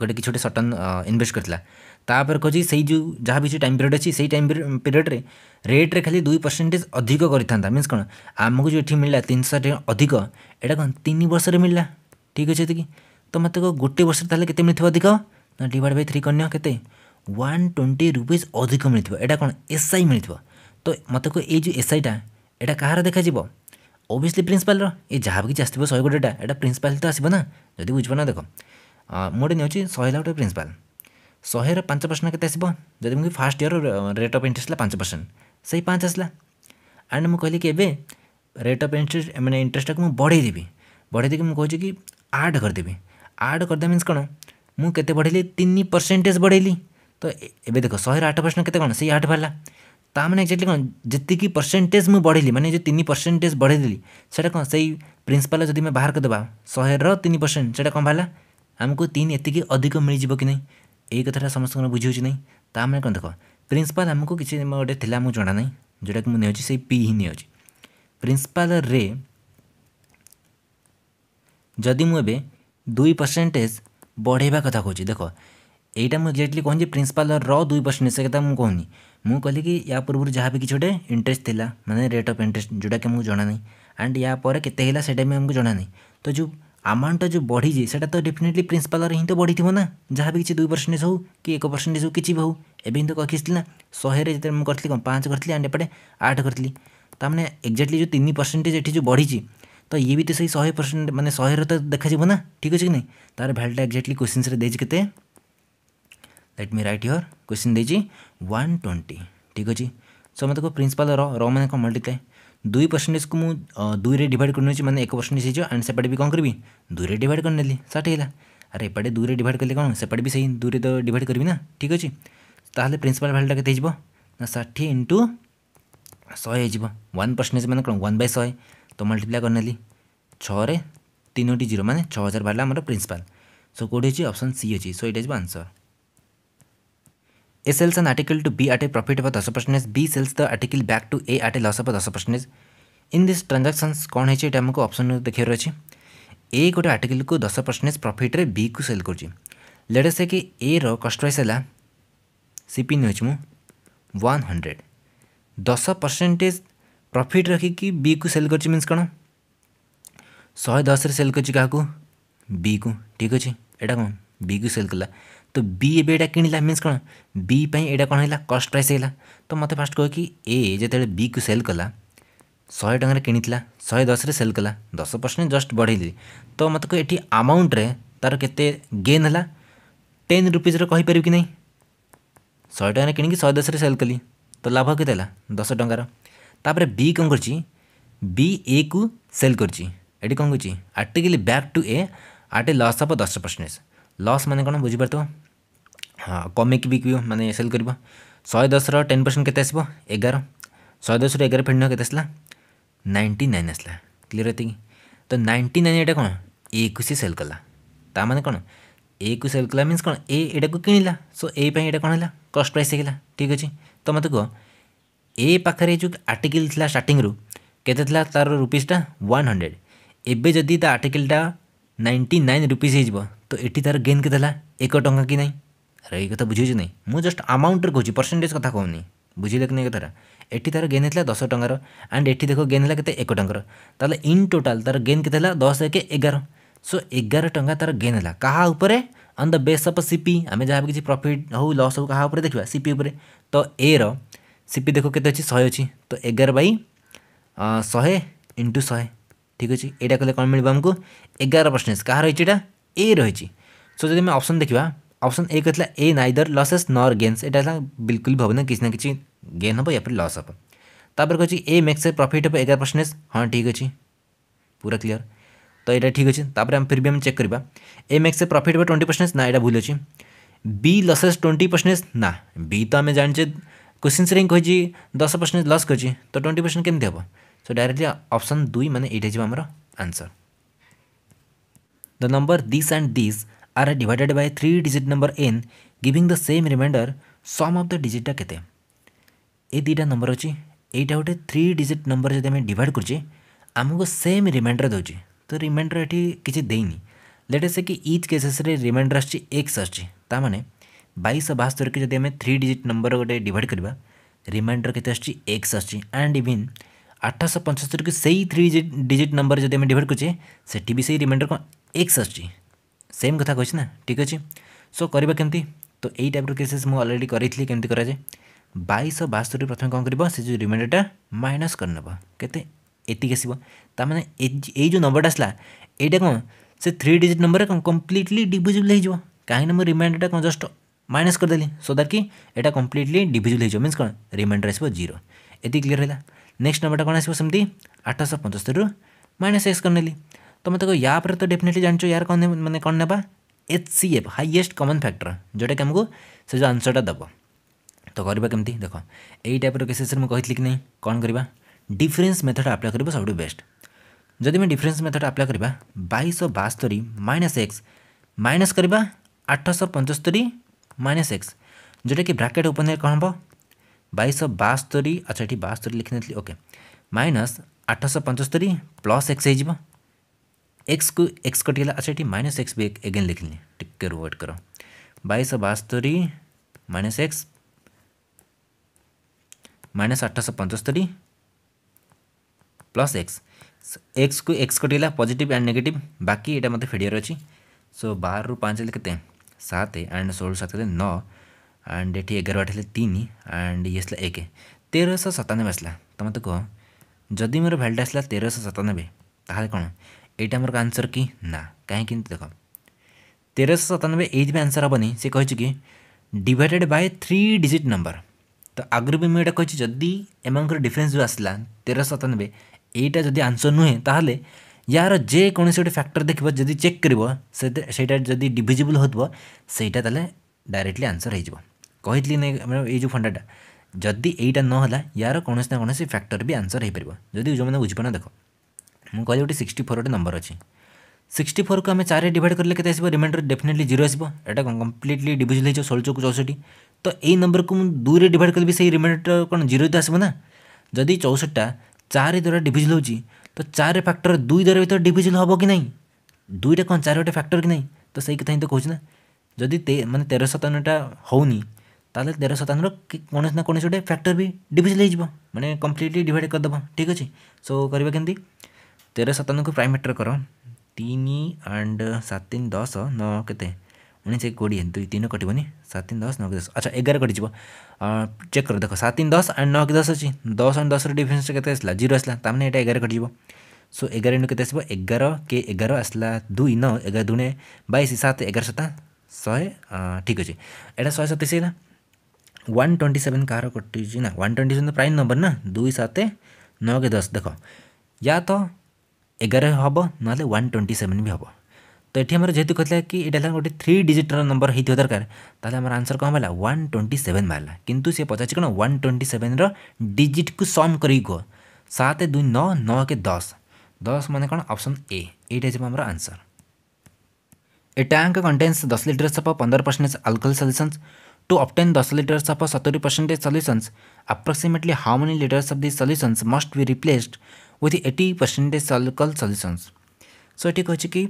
ଗୋଟେ କିଛି ଗୋଟେ ସଟନ୍ ଇନଭେଷ୍ଟ କରିଥିଲା ତାପରେ କହୁଛି ସେଇ ଯେଉଁ ଯାହା ବି ଟାଇମ୍ ପିରିୟଡ଼ ଅଛି ସେଇ ଟାଇମ୍ ପିରିୟଡ଼ରେ ରେଟ୍ରେ ଖାଲି ଦୁଇ ପରସେଣ୍ଟେଜ୍ ଅଧିକ କରିଥାନ୍ତା ମିନ୍ସ କ'ଣ ଆମକୁ ଯେଉଁ ଏଠି ମିଳିଲା ତିନିଶହ ଷାଠିଏ ଅଧିକ ଏଇଟା କ'ଣ ତିନି ବର୍ଷରେ ମିଳିଲା ଠିକ୍ ଅଛି ଏତିକି ମୋତେ ଗୋଟେ ବର୍ଷରେ ତାହେଲେ କେତେ ମିଳିଥିବ ଅଧିକ ନା ଡିଭାଇଡ଼ ବାଇ ଥ୍ରୀ କରିନିଅ କେତେ ୱାନ୍ ଟ୍ୱେଣ୍ଟି ରୁପିଜ୍ ଅଧିକ ମିଳିଥିବ ଏଇଟା କ'ଣ ଏସ୍ ଆଇ ମିଳିଥିବ ତ ମୋତେ କୁହ ଏଇ ଯେଉଁ ଏସ୍ ଆଇଟା ଏଇଟା କାହାର ଦେଖାଯିବ ଓଭିୟସ୍ଲି ପ୍ରିନ୍ସିପାଲ୍ର ଏ ଯାହା ବି କିଛି ଆସିଥିବ ଶହେ କୋଡ଼ିଏଟା ଏଇଟା ପ୍ରିନ୍ସିପାଲ୍ ତ ଆସିବ ନା ଯଦି ବୁଝିପାରୁନ ଦେଖ ମୁଁ ଗୋଟେ ନେଉଛି ଶହେଲା ଗୋଟେ ପ୍ରିନ୍ସିପାଲ୍ ଶହେର ପାଞ୍ଚ ପରସେଣ୍ଟ କେତେ ଆସିବ ଯଦି ମୁଁ first year rate of interest ହେଲା ପାଞ୍ଚ ପରସେଣ୍ଟ ସେଇ ପାଞ୍ଚ ଆସିଲା ଆଣ୍ଡ ମୁଁ କହିଲି କି ଏବେ ରେଟ୍ ଅଫ୍ ଇଣ୍ଟରେଷ୍ଟ ମାନେ ଇଣ୍ଟରେଷ୍ଟଟାକୁ ମୁଁ ବଢ଼େଇ ଦେବି ବଢ଼େଇ ଦେଇକି ମୁଁ କହୁଛି କି ଆଠ କରିଦେବି ଆଡ଼ କରିଦେବା ମିନ୍ସ କ'ଣ ମୁଁ କେତେ ବଢ଼େଇଲି ତିନି ପରସେଣ୍ଟେଜ୍ ବଢ଼େଇଲି ତ ଏବେ ଦେଖ ଶହେର ଆଠ ପରସେଣ୍ଟ କେତେ କ'ଣ ସେଇ ଆଠ ବାହାରିଲା ତା ମାନେ ଏକ୍ଜାକ୍ଟଲି କ'ଣ ଯେତିକି ପରସେଣ୍ଟେଜ୍ ମୁଁ ବଢ଼େଇଲି ମାନେ ଯେଉଁ ତିନି ପରସେଣ୍ଟେଜ୍ ବଢ଼େଇଦେଲି ସେଇଟା କ'ଣ ସେଇ ପ୍ରିନ୍ସିପାଲ୍ ଯଦି ଆମେ ବାହାର କରିଦେବା ଶହେର ତିନି ପରସେଣ୍ଟ ସେଇଟା କ'ଣ ବାହାରିଲା ଆମକୁ ତିନି ଏତିକି ଅଧିକ ମିଳିଯିବ କି ନାହିଁ ଏଇ କଥାଟା ସମସ୍ତଙ୍କର ବୁଝିହେଉଛି ନାହିଁ ତା ମାନେ କ'ଣ ଦେଖ ପ୍ରିନ୍ସିପାଲ୍ ଆମକୁ କିଛି ଗୋଟେ ଥିଲା ଆମକୁ ଜଣା ନାହିଁ ଯେଉଁଟାକି ମୁଁ ନେଉଛି ସେଇ ପି ହିଁ ନେଉଛି ପ୍ରିନ୍ସିପାଲ୍ରେ ଯଦି ମୁଁ ଏବେ দুই ପରସେଣ୍ଟେଜ୍ ବଢ଼େଇବା କଥା କହୁଛି ଦେଖ ଏଇଟା ମୁଁ ଏକ୍ଜାକ୍ଟଲି କହୁଛି ପ୍ରିନ୍ସିପାଲ୍ର ଦୁଇ ପରସେଣ୍ଟେଜ୍ ସେ କଥା ମୁଁ କହୁନି ମୁଁ କହିଲି କି ୟା ପୂର୍ବରୁ ଯାହା ବି କିଛି ଗୋଟେ ଇଣ୍ଟରେଷ୍ଟ ଥିଲା ମାନେ ରେଟ୍ ଅଫ୍ ଇଣ୍ଟରେଷ୍ଟ ଯେଉଁଟାକି ଆମକୁ ଜଣାନାହିଁ ଆଣ୍ଡ ୟା ପରେ କେତେ ହେଲା ସେଇଟା ବି ଆମକୁ ଜଣାନାହିଁ ତ ଯେଉଁ ଆମାଉଣ୍ଟଟା ଯେଉଁ ବଢ଼ିଛି ସେଇଟା ତ ଡେଫିନେଟଲି ପ୍ରିନ୍ସିପାଲ୍ର ହିଁ ତ ବଢ଼ିଥିବ ନା ଯାହା ବି କିଛି ଦୁଇ ପରସେଣ୍ଟେଜ୍ ହେଉ କି ଏକ ପରସେଣ୍ଟେଜ୍ ହେଉ କିଛି ବି ହେଉ ଏବେ ହିଁ ତ କହିଥିଲି ନା ଶହେରେ ଯେତେବେଳେ ମୁଁ କରିଥିଲି କ'ଣ ପାଞ୍ଚ କରିଥିଲି ଆଣ୍ଡ ଏପଟେ ଆଠ କରିଥିଲି ତା'ମାନେ ଏକ୍ଜାକ୍ଟଲି ଯେଉଁ ତିନି ପରସେଣ୍ଟେଜ୍ ଏଠି ଯେଉଁ ବଢ଼ିଛି तो ये भी तो सही शहे परसेंट मानते शहे तो देखा जा ठीक अच्छे कि नहीं तार भैल्यूटा एक्जाक्टली क्वेश्चनस देते let me write your question दे ट्वेंटी ठीक अच्छे सो मत कह प्रिंसिपाल र र मैंने कौन मल्टी दुई परसेंटेज को दुई में डिड कर मैंने एक परसेंटेज हो एंड सेपटे भी कौन करी दुई में डिड करने सर्ट है अरे एपटे दुई में डिड कले कौन सेपटे भी सही दुई तो डिड करी ना ठीक अच्छे ताल प्रिंसिपाल भैल्यूटा के षाठी इंटु शहे जी वन परसेंटेज मैंने कौन वन बै शहे तो मल्टीप्लाए गरिने छे तीनो जीरो मैंने हज़ार बाहर आम प्रिंसिपाल सो कौटी अच्छे अपसन सी अच्छी सो यहाँ answer A sales an article to be eight A profit of दस percentage B sales the article back to A eight लस ऑफ दस परसेंटेज इन दिस ट्रांजाक्शन कौन है आमको अप्सन देखार अच्छे ए गोटे आर्टिकल को दस परसेंटेज प्रफिट्रे बी को सेल कर लेट से कि ए रस्ट प्राइस है सीपी नहीं मुझ वन हंड्रेड दस परसेंटेज प्रफिट रखी कि बी को सेल कर मीन कौन शहे दस रे सेल कर को ठीक अच्छे एटा कौन बी को सेल कला तो बी एटा कि मीनस कौन बी एटा कौन है कस्ट प्राइस है तो मत फास्ट कह कि ए जो बी को सेल कला शहे टकर शहे दस रे सेल कला दस परसेंट जस्ट बढ़े तो मत कह ये आमाउंट्रे तार के गेन है टेन रुपीज्र कहीपर कि नहीं शहे टकर शहे दस रे सेल कली तो लाभ के दस टकर ତାପରେ ବି କ'ଣ କରିଛି ବି ଏକୁ ସେଲ୍ କରିଛି ଏଠି କ'ଣ କରିଛି article back to A at A loss ହେବ ଦଶ ପରସେଣ୍ଟେଜ୍ ଲସ୍ ମାନେ କ'ଣ ବୁଝିପାରୁଥିବ ହଁ କମେଇକି ବିକିବ ମାନେ ସେଲ୍ କରିବ ଶହେ ଦଶର ଟେନ୍ ପରସେଣ୍ଟ କେତେ ଆସିବ ଏଗାର ଶହେ ଦଶରୁ ଏଗାର ଫେଣ୍ଡ କେତେ ଆସିଲା ନାଇଣ୍ଟି ନାଇନ୍ ଆସିଲା କ୍ଲିଅର୍ ଏତିକି ତ ନାଇଣ୍ଟି ନାଇନ୍ ଏଇଟା କ'ଣ ଏକୁ ସେ ସେଲ୍ କଲା ତା ମାନେ କ'ଣ ଏକୁ ସେଲ୍ କଲା ମିନ୍ସ କ'ଣ ଏ ଏଇଟାକୁ କିଣିଲା ସୋ ଏ ପାଇଁ ଏଇଟା କ'ଣ ହେଲା କଷ୍ଟ ପ୍ରାଇସ୍ ହେଇଗଲା ଠିକ୍ ଅଛି ତ ମୋତେ କୁହ ଏ ପାଖରେ ଯେଉଁ ଆର୍ଟିକିଲ୍ ଥିଲା ଷ୍ଟାର୍ଟିଂରୁ କେତେ ଥିଲା ତା'ର ରୁପିଜ୍ଟା ୱାନ୍ ହଣ୍ଡ୍ରେଡ଼ ଏବେ ଯଦି ତା ଆର୍ଟିକିଲ୍ଟା ନାଇଣ୍ଟି ନାଇନ୍ ରୁପିଜ୍ ହେଇଯିବ ତ ଏଠି ତା'ର ଗେନ୍ କେତେ ହେଲା ଏକ ଟଙ୍କା କି ନାହିଁ ଆରେ ଏଇ କଥା ବୁଝିଛି ନାହିଁ ମୁଁ ଜଷ୍ଟ ଆମାଉଣ୍ଟରେ କହୁଛି ପରସେଣ୍ଟେଜ୍ କଥା କହୁନି ବୁଝିଲେ କି ନାହିଁ କଥାଟା ଏଠି ତା'ର ଗେନ୍ ହେଇଥିଲା ଦଶ ଟଙ୍କାର ଆଣ୍ଡ ଏଠି ଦେଖ ଗେନ୍ ହେଲା କେତେ ଏକ ଟଙ୍କାର ତାହେଲେ ଇନ୍ ଟୋଟାଲ୍ ତା'ର ଗେନ୍ କେତେ ହେଲା ଦଶ ଏକ ଏଗାର ସୋ ଏଗାର ଟଙ୍କା ତା'ର ଗେନ୍ ହେଲା କାହା ଉପରେ on the base of CP ଆମେ ଯାହା ବି କିଛି ପ୍ରଫିଟ୍ ହେଉ ଲସ୍ ହେଉ କାହା ଉପରେ ଦେଖିବା ସିପି ଉପରେ ତ ଏର सीपी देख के शहे अच्छी तो एगार बै शहे इंटु शहे ठीक अच्छे यहाँ कले कौन मिले आमको एगार परसेंटेज कह रही ए रही सो जब अप्सन देखा अप्सन ए कहला A neither losses nor gains यहाँ बिल्कुल भी हमें किसी ना कि गेन हम या फिर लस हम तापर कह ए मेक्स ए प्रफिट हम एगार परसेंटेज हाँ ठीक अच्छे पूरा क्लीयर तो यहाँ ठीक अच्छे तापर फिर भी हम चेक करवा ए मेक्स ए प्रफिट हम ट्वेंटी परसेंट ना यहाँ भूल अच्छी बी लसेस ट्वेंटी परसेंटेज ना बी तो आम जानचे क्वेश्चन रैंक हो दस परसेंट लस कर तो ट्वेंटी परसेंट केमी हम सो डायरेक्टली अप्सन दुई मैंने ये जी आमर answer the number this and this are divided by three digit number and giving the same remainder sum of the डिजिटा के दुईटा नंबर अच्छे यहाँ गोटे थ्री डिजिट नंबर जब डिड करे आमको सेम रिमाइंडर दे तो रिमाइंडर ये किसी देनी लेटे कि each cases remainder as x आसने ବାଇଶ ବାସ୍ତରୀକି ଯଦି ଆମେ ଥ୍ରୀ ଡିଜିଟ୍ ନମ୍ବର ଗୋଟେ ଡିଭାଇଡ଼ କରିବା ରିମାଇଣ୍ଡର କେତେ ଆସୁଛି ଏକ୍ସ ଆସୁଛି ଆଣ୍ଡ ଇଭିନ୍ ଆଠଶହ ପଞ୍ଚସ୍ତରୀକୁ ସେଇ ଥ୍ରୀ ଡିଜିଟ୍ ନମ୍ବର ଯଦି ଆମେ ଡିଭାଇଡ଼ କରୁଛେ ସେଠି ବି ସେଇ ରିମାଇଣ୍ଡର କ'ଣ ଏକ୍ସ ଆସୁଛି ସେମ୍ କଥା କହିଛି ନା ଠିକ୍ ଅଛି ସୋ କରିବା କେମିତି ତ ଏଇ ଟାଇପ୍ର କେସେସ୍ ମୁଁ ଅଲରେଡ଼ି କରିଥିଲି କେମିତି କରାଯାଏ ବାଇଶ ବାସ୍ତରୀ ପ୍ରଥମେ କ'ଣ କରିବ ସେ ଯେଉଁ ରିମାଇଣ୍ଡରଟା ମାଇନସ୍ କରିନେବ କେତେ ଏତିକି ଆସିବ ତା'ମାନେ ଏଇ ଯେଉଁ ନମ୍ବରଟା ଆସିଲା ଏଇଟା କ'ଣ ସେ ଥ୍ରୀ ଡିଜିଟ୍ ନମ୍ବରରେ କ'ଣ କମ୍ପ୍ଲିଟଲି ଡିଭିଜିବଲ୍ ହେଇଯିବ କାହିଁକିନା ମୁଁ ରିମାଇଣ୍ଡରଟା କ'ଣ ଜଷ୍ଟ माइनस करदेली सो दैट कि यहाँ कम्प्लीटली डिभिजुअल हो मीन कौन रिमाइंडर आसो जीरो ये क्लीयर है नेक्स्ट नंबर कौन आसमती आठश पंचस्तर माइनस एक्स करने तो मत या तो डेफिनेटली जानच यार कौन मैंने कौन ना H C F highest common factor जोटा कि आमको से जो आंसरटा दब तो करवा कमी देख यही टाइप केसेस मुझे कि नहीं कौन करवा डिफरेन्स मेथड आप्लाय कर सब बेस्ट जदि मैं डिफरेन्स मेथड आप्लाय करवा बैश बास्तरी माइनस एक्स माइनस करवा आठश पंचस्तरी माइनस एक्स जोटा कि ब्राकेट ओपन कौन हम बैश बास्तरी अच्छा ये बास्तरी लिखी ओके माइनस आठश पंचस्तरी प्लस एक्स हो एक्स को एक्स कटिगला अच्छा ये माइनस एक्स भी एगेन लिखिली टिके वेट कर बैश बास्तरी माइनस एक्स माइनस आठश पंचस्तरी प्लस एक्स एक्स को एक्स कटिगला पजिट एंड नेगेटिव बाकी ये मतलब फेडियर अच्छी सो बारु पाँच के सात आहे अँड सोळा सात केले नऊ अँड एठी एगार आठ हेले तीन अँड यसला एक ତେରଶହ ସତାନବେ ଆସିଲା ତୁମେ ତ କୁହ ଯଦି ମୋର ଭ୍ୟାଲିଟ୍ ଆସିଲା ତେରଶହ ସତାନବେ ତାହେଲେ କ'ଣ ଏଇଟା ମୋର ଆନ୍ସର୍ କି ନା କାହିଁକି ଦେଖ ତେରଶହ ସତାନବେ ଏଇଥିପାଇଁ ଆନ୍ସର୍ ହେବନି ସେ କହିଛି କି divided by three digit number ତ ଆଗରୁ ବି ମୁଁ ଏଇଟା କହିଛି ଯଦି ଏମାନଙ୍କର ଡିଫରେନ୍ସ ଯେଉଁ ଆସିଲା ତେରଶହ ସତାନବେ ଏଇଟା ଯଦି ଆନ୍ସର୍ ନୁହେଁ ତାହେଲେ यार ଯେକୌଣସି ଗୋଟେ ଫ୍ୟାକ୍ଟର ଦେଖିବ ଯଦି ଚେକ୍ କରିବ ସେଇଟା ଯଦି ଡିଭିଜିବୁଲ୍ ହେଉଥିବ ସେଇଟା ତାହେଲେ ଡାଇରେକ୍ଟଲି ଆନ୍ସର୍ ହେଇଯିବ କହିଥିଲି ନାଇଁ ଏଇ ଯେଉଁ ଫଣ୍ଡାଟା ଯଦି ଏଇଟା ନହେଲା ୟାର କୌଣସି ନା କୌଣସି ଫ୍ୟାକ୍ଟର ବି ଆନ୍ସର୍ ହେଇପାରିବ ଯଦି ଯେଉଁମାନେ ବୁଝିପାରୁନ ଦେଖ ମୁଁ କହିଲି ଗୋଟେ ସିକ୍ସଟି ଫୋର୍ ଗୋଟେ ନମ୍ବର ଅଛି ସିକ୍ସଟି ଫୋର୍କୁ ଆମେ ଚାରିରେ ଡିଭାଇଡ଼ କରିଲେ କେତେ ଆସିବ ରିମାଇଣ୍ଡର ଡେଫିନେଟଲି ଜିରୋ ଆସିବ ଏଇଟା କ'ଣ କମ୍ପ୍ଲିଟଲି ଡିଭିଜୁଆଲ୍ ହେଇଯିବ ଷୋହଳ ଚଉକୁ ଚଉଷଠି ତ ଏଇ ନମ୍ବରକୁ ମୁଁ ଦୁଇରେ ଡିଭାଇଡ଼ କରିବି ସେଇ ରିମାଇଣ୍ଡର କ'ଣ ଜିରୋ ତ ଆସିବ ନା ଯଦି ଚଉଷଠିଟା ଚାରି ଦ୍ୱାରା ଡିଭିଜୁଆଲ୍ ହେଉଛି তো চাରି ଫ୍ୟାକ୍ଟର ଦୁଇ ଦ୍ୱାର ଭିତରେ ଡିଭିଜନ୍ ହେବ କି ନାହିଁ ଦୁଇଟା କ'ଣ ଚାରି ଗୋଟେ ଫ୍ୟାକ୍ଟର କି ନାହିଁ ତ ସେଇ କଥା ହିଁ ତ କହୁଛି ନା ଯଦି ମାନେ ତେର ସତାନବେଟା ହେଉନି ତାହେଲେ ତେର ସତାନବେର କୌଣସି ନା କୌଣସି ଗୋଟେ ଫ୍ୟାକ୍ଟର ବି ଡିଭିଜନ୍ ହେଇଯିବ ମାନେ କମ୍ପ୍ଲିଟଲି ଡିଭାଇଡ଼ କରିଦେବ ଠିକ୍ ଅଛି ସୋ କରିବା କେମିତି ତେର ସତାନବେକୁ ପ୍ରାଇମ୍ ଫ୍ୟାକ୍ଟର କର ତିନି ଆଣ୍ଡ ସାତ ତିନି ଦଶ ନଅ କେତେ उन्नीस एक कोड़े दुई तीनों कटो बनी सात तीन दस नौ के दस अच्छा एगार कटिज चेक कर देख सात तीन दस एंड नौ दस अच्छी दस एंड दस डिफरेन्स के जीरो आसला ताने ये एगार कटिज सो एगार इंटू के एगार के एगार आसला दुई नौ एगार दुणे बैश सात एगार सता शहे ठीक अच्छे यहाँ शहे सतैश है ୱାନ୍ ଟ୍ୱେଣ୍ଟି ସେଭେନ୍ କାହାର କଟିଛି ନା ୱାନ୍ ଟ୍ୱେଣ୍ଟି ସେଭେନ୍ ତ ପ୍ରାଇମ୍ ନମ୍ବର ନା ଦୁଇ ସାତ ନଅ କି ଦଶ ଦେଖ ୟା ତ तो ये आम जेहतु कहला कि यहाँ गोटे थ्री डिजिटर नंबर होता दरकार आमर आंसर कौन बोला वन ट्वेंटी सेवेन बाहर कितु सी पचार कौन वन ट्वेंटी सेवेन रिजिट कु सम करते दुई नौ नौ के दस दस मैंने कौन अप्सन ए यहाँ जब आम आंसर ए टैंक कंटेन्स दस लिटर सफ पंदर percentage alcohol solution to obtain दस लिटर सफ सतुरी percentage solution approximately how many litres of the solution must be replaced with eighty percentage alcohol solution so ये कहे कि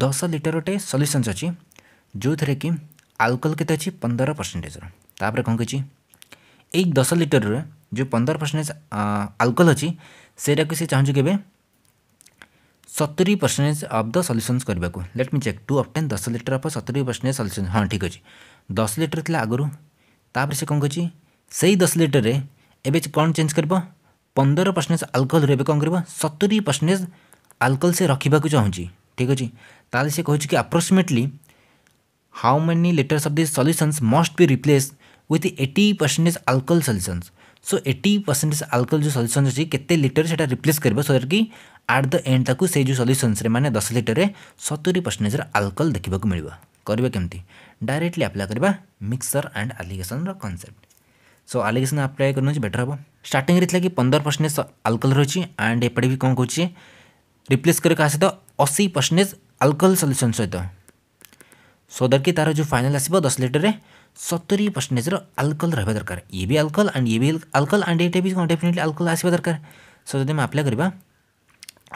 দশ লিটর গোটে সল্যুসন্স অছি ଯେଉଁଥିରେ କି ଆଲକୋହଲ କେତେ ଅଛି ପନ୍ଦର ପରସେଣ୍ଟେଜର ତାପରେ କ'ଣ କହିଛି ଏଇ ଦଶ ଲିଟରରେ ଯେଉଁ ପନ୍ଦର ପରସେଣ୍ଟେଜ ଆଲକୋହଲ ଅଛି ସେଇଟାକୁ ସେ ଚାହୁଁଛି କେବେ ସତୁରି ପରସେଣ୍ଟେଜ ଅଫ୍ ଦ ସଲ୍ୟୁସନ୍ସ କରିବାକୁ let me check to obtain ଦଶ ଲିଟର ଅଫ୍ ସତୁରି ପରସେଣ୍ଟେଜ ସଲ୍ୟୁସନ୍ ହଁ ଠିକ୍ ଅଛି ଦଶ ଲିଟର ଥିଲା ଆଗରୁ ତାପରେ ସେ କ'ଣ କହିଛି ସେଇ ଦଶ ଲିଟରରେ ଏବେ କ'ଣ ଚେଞ୍ଜ କରିବ ପନ୍ଦର ପରସେଣ୍ଟେଜ ଆଲକୋହଲରୁ ଏବେ କ'ଣ କରିବ ସତୁରି ପରସେଣ୍ଟେଜ ଆଲକୋହଲ ସେ ରଖିବାକୁ ଚାହୁଁଛି ଠିକ୍ ଅଛି ताल से कह କି approximately how many litres of this solutions must be replace with eighty percentage alcohol so eighty percentage alcohol जो सल्यूसन अच्छी के लिटर से रिप्लेस कर सो दैट कि आट द एंड से जो सल्यूसन मैंने दस लिटर में सतुरी परसेंटेज आलकोल देखा मिले करवा कमी डायरेक्टली आप्लाय करवा mixture and alligation concept so alligation apply कर बेटर हम स्टार्ट कि पंद्रह परसेंटेज आलकोल रही एंड एपटे भी कौन कहे रिप्लेस कर सहित अशी परसेंटेज अल्कोहल सल्यूशन सहित सोदर की तार जो फाइनाल आस दस लिटर में सतुरी परसेंटेज्र आलकोहल रहा दरकार ये भी आलकोहल एंड ये भी आलकोहल एंड ये भी कौन डेफिनेटली आलकोहल आसवा दरकार सो जब आप्लाय करवा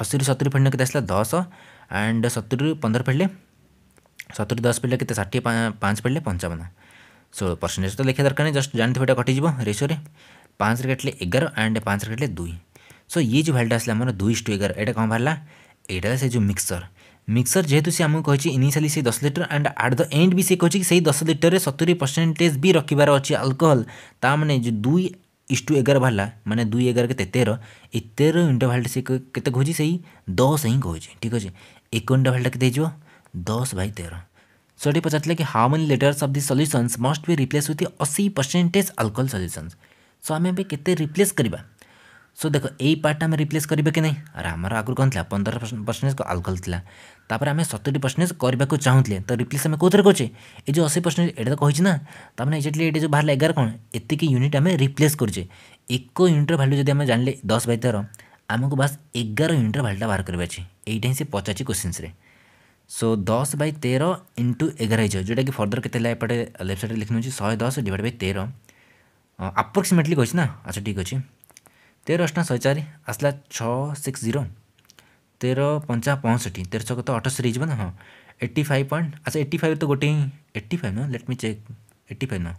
अशी सतुरी फेड़ने के आसा दस एंड सतुरी पंद्रह फेड़े सतुरी दस फेड़े के षाठी पाँच फेड़े पंचावन सो परसेंटेज तो लिखा दरकार नहीं जस्ट जानते हुए कटिज रेसोर पाँच कटे एगार एंड पाँच कटे दुई सो ये जो भैल्यूटा आसा दुई टू एगार ये कौन बाहर यहाँ से जो मिक्सर मिक्सर जेहतु से आमको कही इनिशियाली से दस litre and at the end भी सी कहे कि दस लिटर में सतुरी परसेंटेज भी रखार अच्छे अल्कोहल ता मैंने जो दुई इस टू एगार बाहर मैंने दुई एगार के तेर ये तेर घंटा बाहर से कैसे कहे से ही दस हिं कहे ठीक अच्छे एक घंटा बाहर के दस बै तेर सोटे पचारे कि how many litres of the solutions must be replace होती अशी परसेंटेज आल्कोहल सल्यूसन्स सो आम के रिप्लेस करवा সো দেখো এই পার্টটা আমি রিপ্লেস করবে কি না আর আমার আগুন কম লা পনেরো পরসেন্টেজ আলকোহল লা তাপরে আমি সতুরি পরসেন্টেজ করা চাহুলে তো রিপ্লেস আমি কোথায় করছে এই যে অশী পরসেন্টেজ এটা তো কী না তার মানে এক্সাক্টলি এটা যে বাহার এগার কোণ এতিকি ইউনিট আমি রিপ্লেস করছে এক ইউনিটর ভ্যালু যদি আমি জানলে দশ বাই তের ଆମକୁ ବାସ୍ ଏଗାର ୟୁନିଟ୍ର ଭାଲ୍ୟୁଟା ବାହାର କରିବାର ଅଛି ଏଇଟା ହିଁ ସେ ପଚାରିଛି କୋଶ୍ଚିନ୍ସରେ ସୋ ଦଶ ବାଇ ତେର ଇଣ୍ଟୁ ଏଗାର ହେଇଯିବ ଯେଉଁଟାକି ଫର୍ଦର କେତେ ହେଲା ଏପଟେ ଲେଫ୍ଟ ସାଇଡ଼୍ରେ ଲେଖି ନେଉଛି ଶହେ ଦଶ ଡିଭାଇଡ଼ ବାଇ ତେର ଆପ୍ରୋକ୍ସିମେଟଲି କହିଛି ନା ଆଚ୍ଛା ଠିକ୍ ଅଛି तेह्र अष्टा सयचारि आसला छः सिक्स जीरो तेरह पंचा पौंसठ तेरह छः तो अठसरी हो हाँ एट्टी फाइव पॉइंट अच्छा एट्टी फाइव तो गोटे एट्टी फाइव ना let me check eighty five ना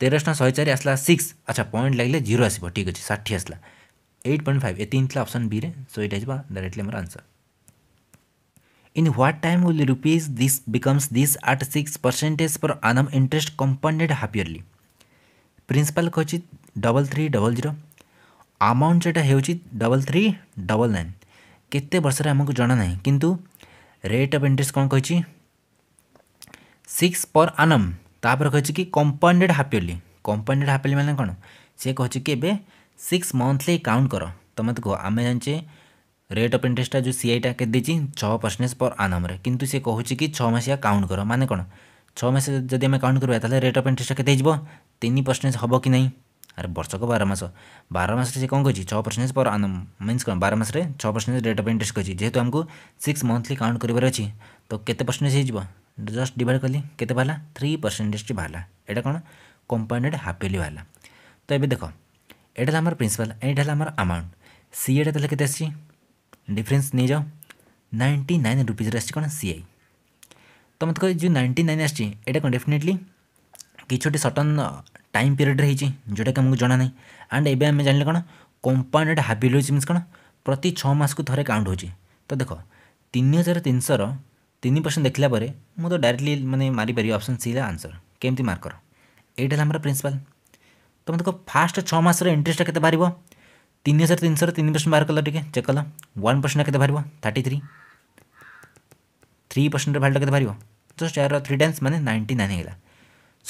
तेरह अष्टा शहे चार आसला सिक्स अच्छा पॉइंट लगे जीरो आसो ठीक अच्छे षाठी आसला एट पॉइंट फाइव एति ऑप्शन बी रे सो यहाँ डायरेक्टली मोर answer in what time will rupees this becomes this at 6 percentage per annum interest compounded half yearly? Principal कोची double three double zero amount ସେଇଟା ହେଉଛି ଡବଲ୍ ଥ୍ରୀ ଡବଲ୍ ନାଇନ୍ କେତେ ବର୍ଷରେ ଆମକୁ ଜଣା ନାହିଁ କିନ୍ତୁ ରେଟ୍ ଅଫ୍ ଇଣ୍ଟରେଷ୍ଟ କ'ଣ କହିଛି ସିକ୍ସ ପର୍ ଆନମ୍ ତାପରେ କହିଛି କି compounded half yearly compounded half yearly ମାନେ କ'ଣ ସେ କହିଛି କି ଏବେ ସିକ୍ସ ମନ୍ଥଲି କାଉଣ୍ଟ କର ତୁମେ ତ କୁହ ଆମେ ଜାଣିଛେ ରେଟ୍ ଅଫ୍ ଇଣ୍ଟରେଷ୍ଟଟା ଯେଉଁ ସିଆଇଟା କେତେ ଦେଇଛି ଛଅ ପରସେଣ୍ଟେଜ୍ ପର୍ ଆନମ୍ରେ କିନ୍ତୁ ସେ କହୁଛି କି ଛଅ ମାସିଆ କାଉଣ୍ଟ କର ମାନେ କ'ଣ ଛଅ ମାସ ଯଦି ଆମେ କାଉଣ୍ଟ କରିବା ତାହେଲେ ରେଟ୍ ଅଫ୍ ଇଣ୍ଟରେଷ୍ଟଟା କେତେ ହେଇଯିବ ତିନି ପରସେଣ୍ଟେଜ୍ ହେବ କି ନାହିଁ ଆରେ ବର୍ଷକ ବାର ମାସ ବାର ମାସରେ ସେ କ'ଣ କରିଛି ଛଅ ପରସେଣ୍ଟେଜ୍ ପର ଆନମ୍ ମିନ୍ସ କ'ଣ ବାର ମାସରେ ଛଅ ପରସେଣ୍ଟେଜ୍ ରେଟ୍ ଅଫ୍ ଇଣ୍ଟରେଷ୍ଟ କରିଛି ଯେହେତୁ ଆମକୁ ସିକ୍ସ ମନ୍ଥଲି କାଉଣ୍ଟ କରିବାର ଅଛି ତ କେତେ ପରସେଣ୍ଟେଜ୍ ହେଇଯିବ ଜଷ୍ଟ ଡିଭାଇଡ଼ କଲି କେତେ ବାହାରିଲା ଥ୍ରୀ ପରସେଣ୍ଟେଜ୍ ବାହାରିଲା ଏଇଟା କ'ଣ କମ୍ପାଉଣ୍ଡେଡ଼ ହାପିଲି ବାହାରିଲା ତ ଏବେ ଦେଖ ଏଇଟା ହେଲା ଆମର ପ୍ରିନ୍ସିପାଲ୍ ଏଇଟା ହେଲା ଆମର ଆମାଉଣ୍ଟ ସିଏଟା ତାହେଲେ କେତେ ଆସିଛି ଡିଫରେନ୍ସ ନେଇଯାଅ ନାଇଣ୍ଟି ନାଇନ୍ ରୁପିଜ୍ରେ ଆସିଛି କ'ଣ ସିଆଇ ତ ମୋତେ କହିଲି ଯେଉଁ ନାଇଣ୍ଟି ନାଇନ୍ ଆସିଛି ଏଇଟା କ'ଣ ଡେଫିନେଟଲି କିଛି ଗୋଟେ ସଟନ୍ ଟାଇମ୍ ପିରିୟଡ଼ ରହିଛି ଯେଉଁଟାକି ଆମକୁ ଜଣା ନାହିଁ ଆଣ୍ଡ ଏବେ ଆମେ ଜାଣିଲେ କ'ଣ କମ୍ପାଉଣ୍ଡେଡ଼ ହାବିଲିଜ ମିନ୍ସ କ'ଣ ପ୍ରତି ଛଅ ମାସକୁ ଥରେ କାଉଣ୍ଟ ହେଉଛି ତ ଦେଖ ତିନି ହଜାର ତିନିଶହର ତିନି ପରସେଣ୍ଟ ଦେଖିଲା ପରେ ମୁଁ ତ ଡାଇରେକ୍ଟଲି ମାନେ ମାରିପାରିବି ଅପସନ୍ ସି ହେଲା ଆନ୍ସର୍ କେମିତି ମାର୍କ କର ଏଇଟା ହେଲା ଆମର ପ୍ରିନ୍ସିପାଲ୍ ତୁମେ ଦେଖ ଫାଷ୍ଟ ଛଅ ମାସର ଇଣ୍ଟରେଷ୍ଟଟା କେତେ ବାହାରିବ ତିନି ହଜାର ତିନିଶହର ତିନି ପରସେଣ୍ଟ ବାହାର କଲ ଟିକେ ଚେକ୍ କଲ ୱାନ୍ ପରସେଣ୍ଟଟା କେତେ ବାହାରିବ ଥାର୍ଟି ଥ୍ରୀ ଥ୍ରୀ ପରସେଣ୍ଟର ଭ୍ୟାଲ୍ୟୁଟା କେତେ ବାହାରିବ ଜଷ୍ଟ ଏହାର ଥ୍ରୀ ଟାଇମ୍ସ ମାନେ ନାଇଣ୍ଟି ନାଇନ୍ ହେଇଗଲା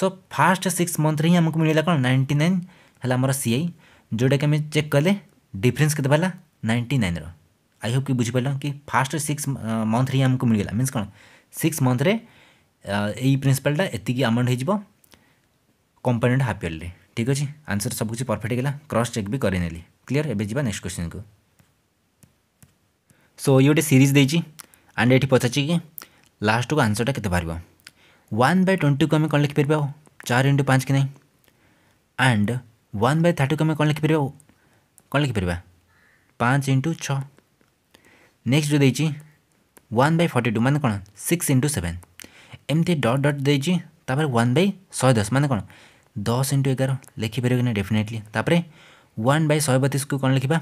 सो फास्ट सिक्स मन्थ्रे ହିଁ ଆମକୁ ମିଳିଲା କ'ଣ ନାଇଣ୍ଟି ନାଇନ୍ ହେଲା ଆମର ସି ଆଇ ଯେଉଁଟାକି ଆମେ ଚେକ୍ କଲେ ଡିଫରେନ୍ସ କେତେ ବାହାରିଲା ନାଇଣ୍ଟି ନାଇନ୍ର ଆଇ ହୋପ୍ କି ବୁଝିପାରିଲ କି ଫାଷ୍ଟ ସିକ୍ସ ମନ୍ଥରେ ହିଁ ଆମକୁ ମିଳିଗଲା ମିନ୍ସ କ'ଣ ସିକ୍ସ ମନ୍ଥରେ ଏଇ ପ୍ରିନ୍ସିପାଲ୍ଟା ଏତିକି ଆମାଉଣ୍ଟ ହେଇଯିବ କମ୍ପୋନେଣ୍ଟ ହାଫ୍ ଇୟର୍ଲି ଠିକ୍ ଅଛି ଆନ୍ସର୍ ସବୁ କିଛି ପରଫେକ୍ଟ ହେଇଗଲା କ୍ରସ୍ ଚେକ୍ ବି କରିନେଲି କ୍ଲିଅର୍ ଏବେ ଯିବା ନେକ୍ସଟ କ୍ୱେଶ୍ଚିନ୍କୁ ସୋ ଇଏ ଗୋଟେ ସିରିଜ୍ ଦେଇଛି ଆଣ୍ଡ ଏଠି ପଚାରିଛି କି ଲାଷ୍ଟକୁ ଆନ୍ସର୍ଟା କେତେ ବାହାରିବ वन बाय ट्वेंटी को आम कौन लिखिपर चार इंटु पाँच कि ना एंड वन बाय थर्टी को आम कौन लिखिपर कौन लिखिपर पाँच इंटु छ नेक्स्ट जो देखिए वन बै फर्टी टू मान कौन सिक्स इंटु सेवेन एमती डट डट देती वन बै शहे दस मान कौन दस इंटु एगार लिखिपर कि डेफिनेटली वन बै शहे बतीस को कौन लिखा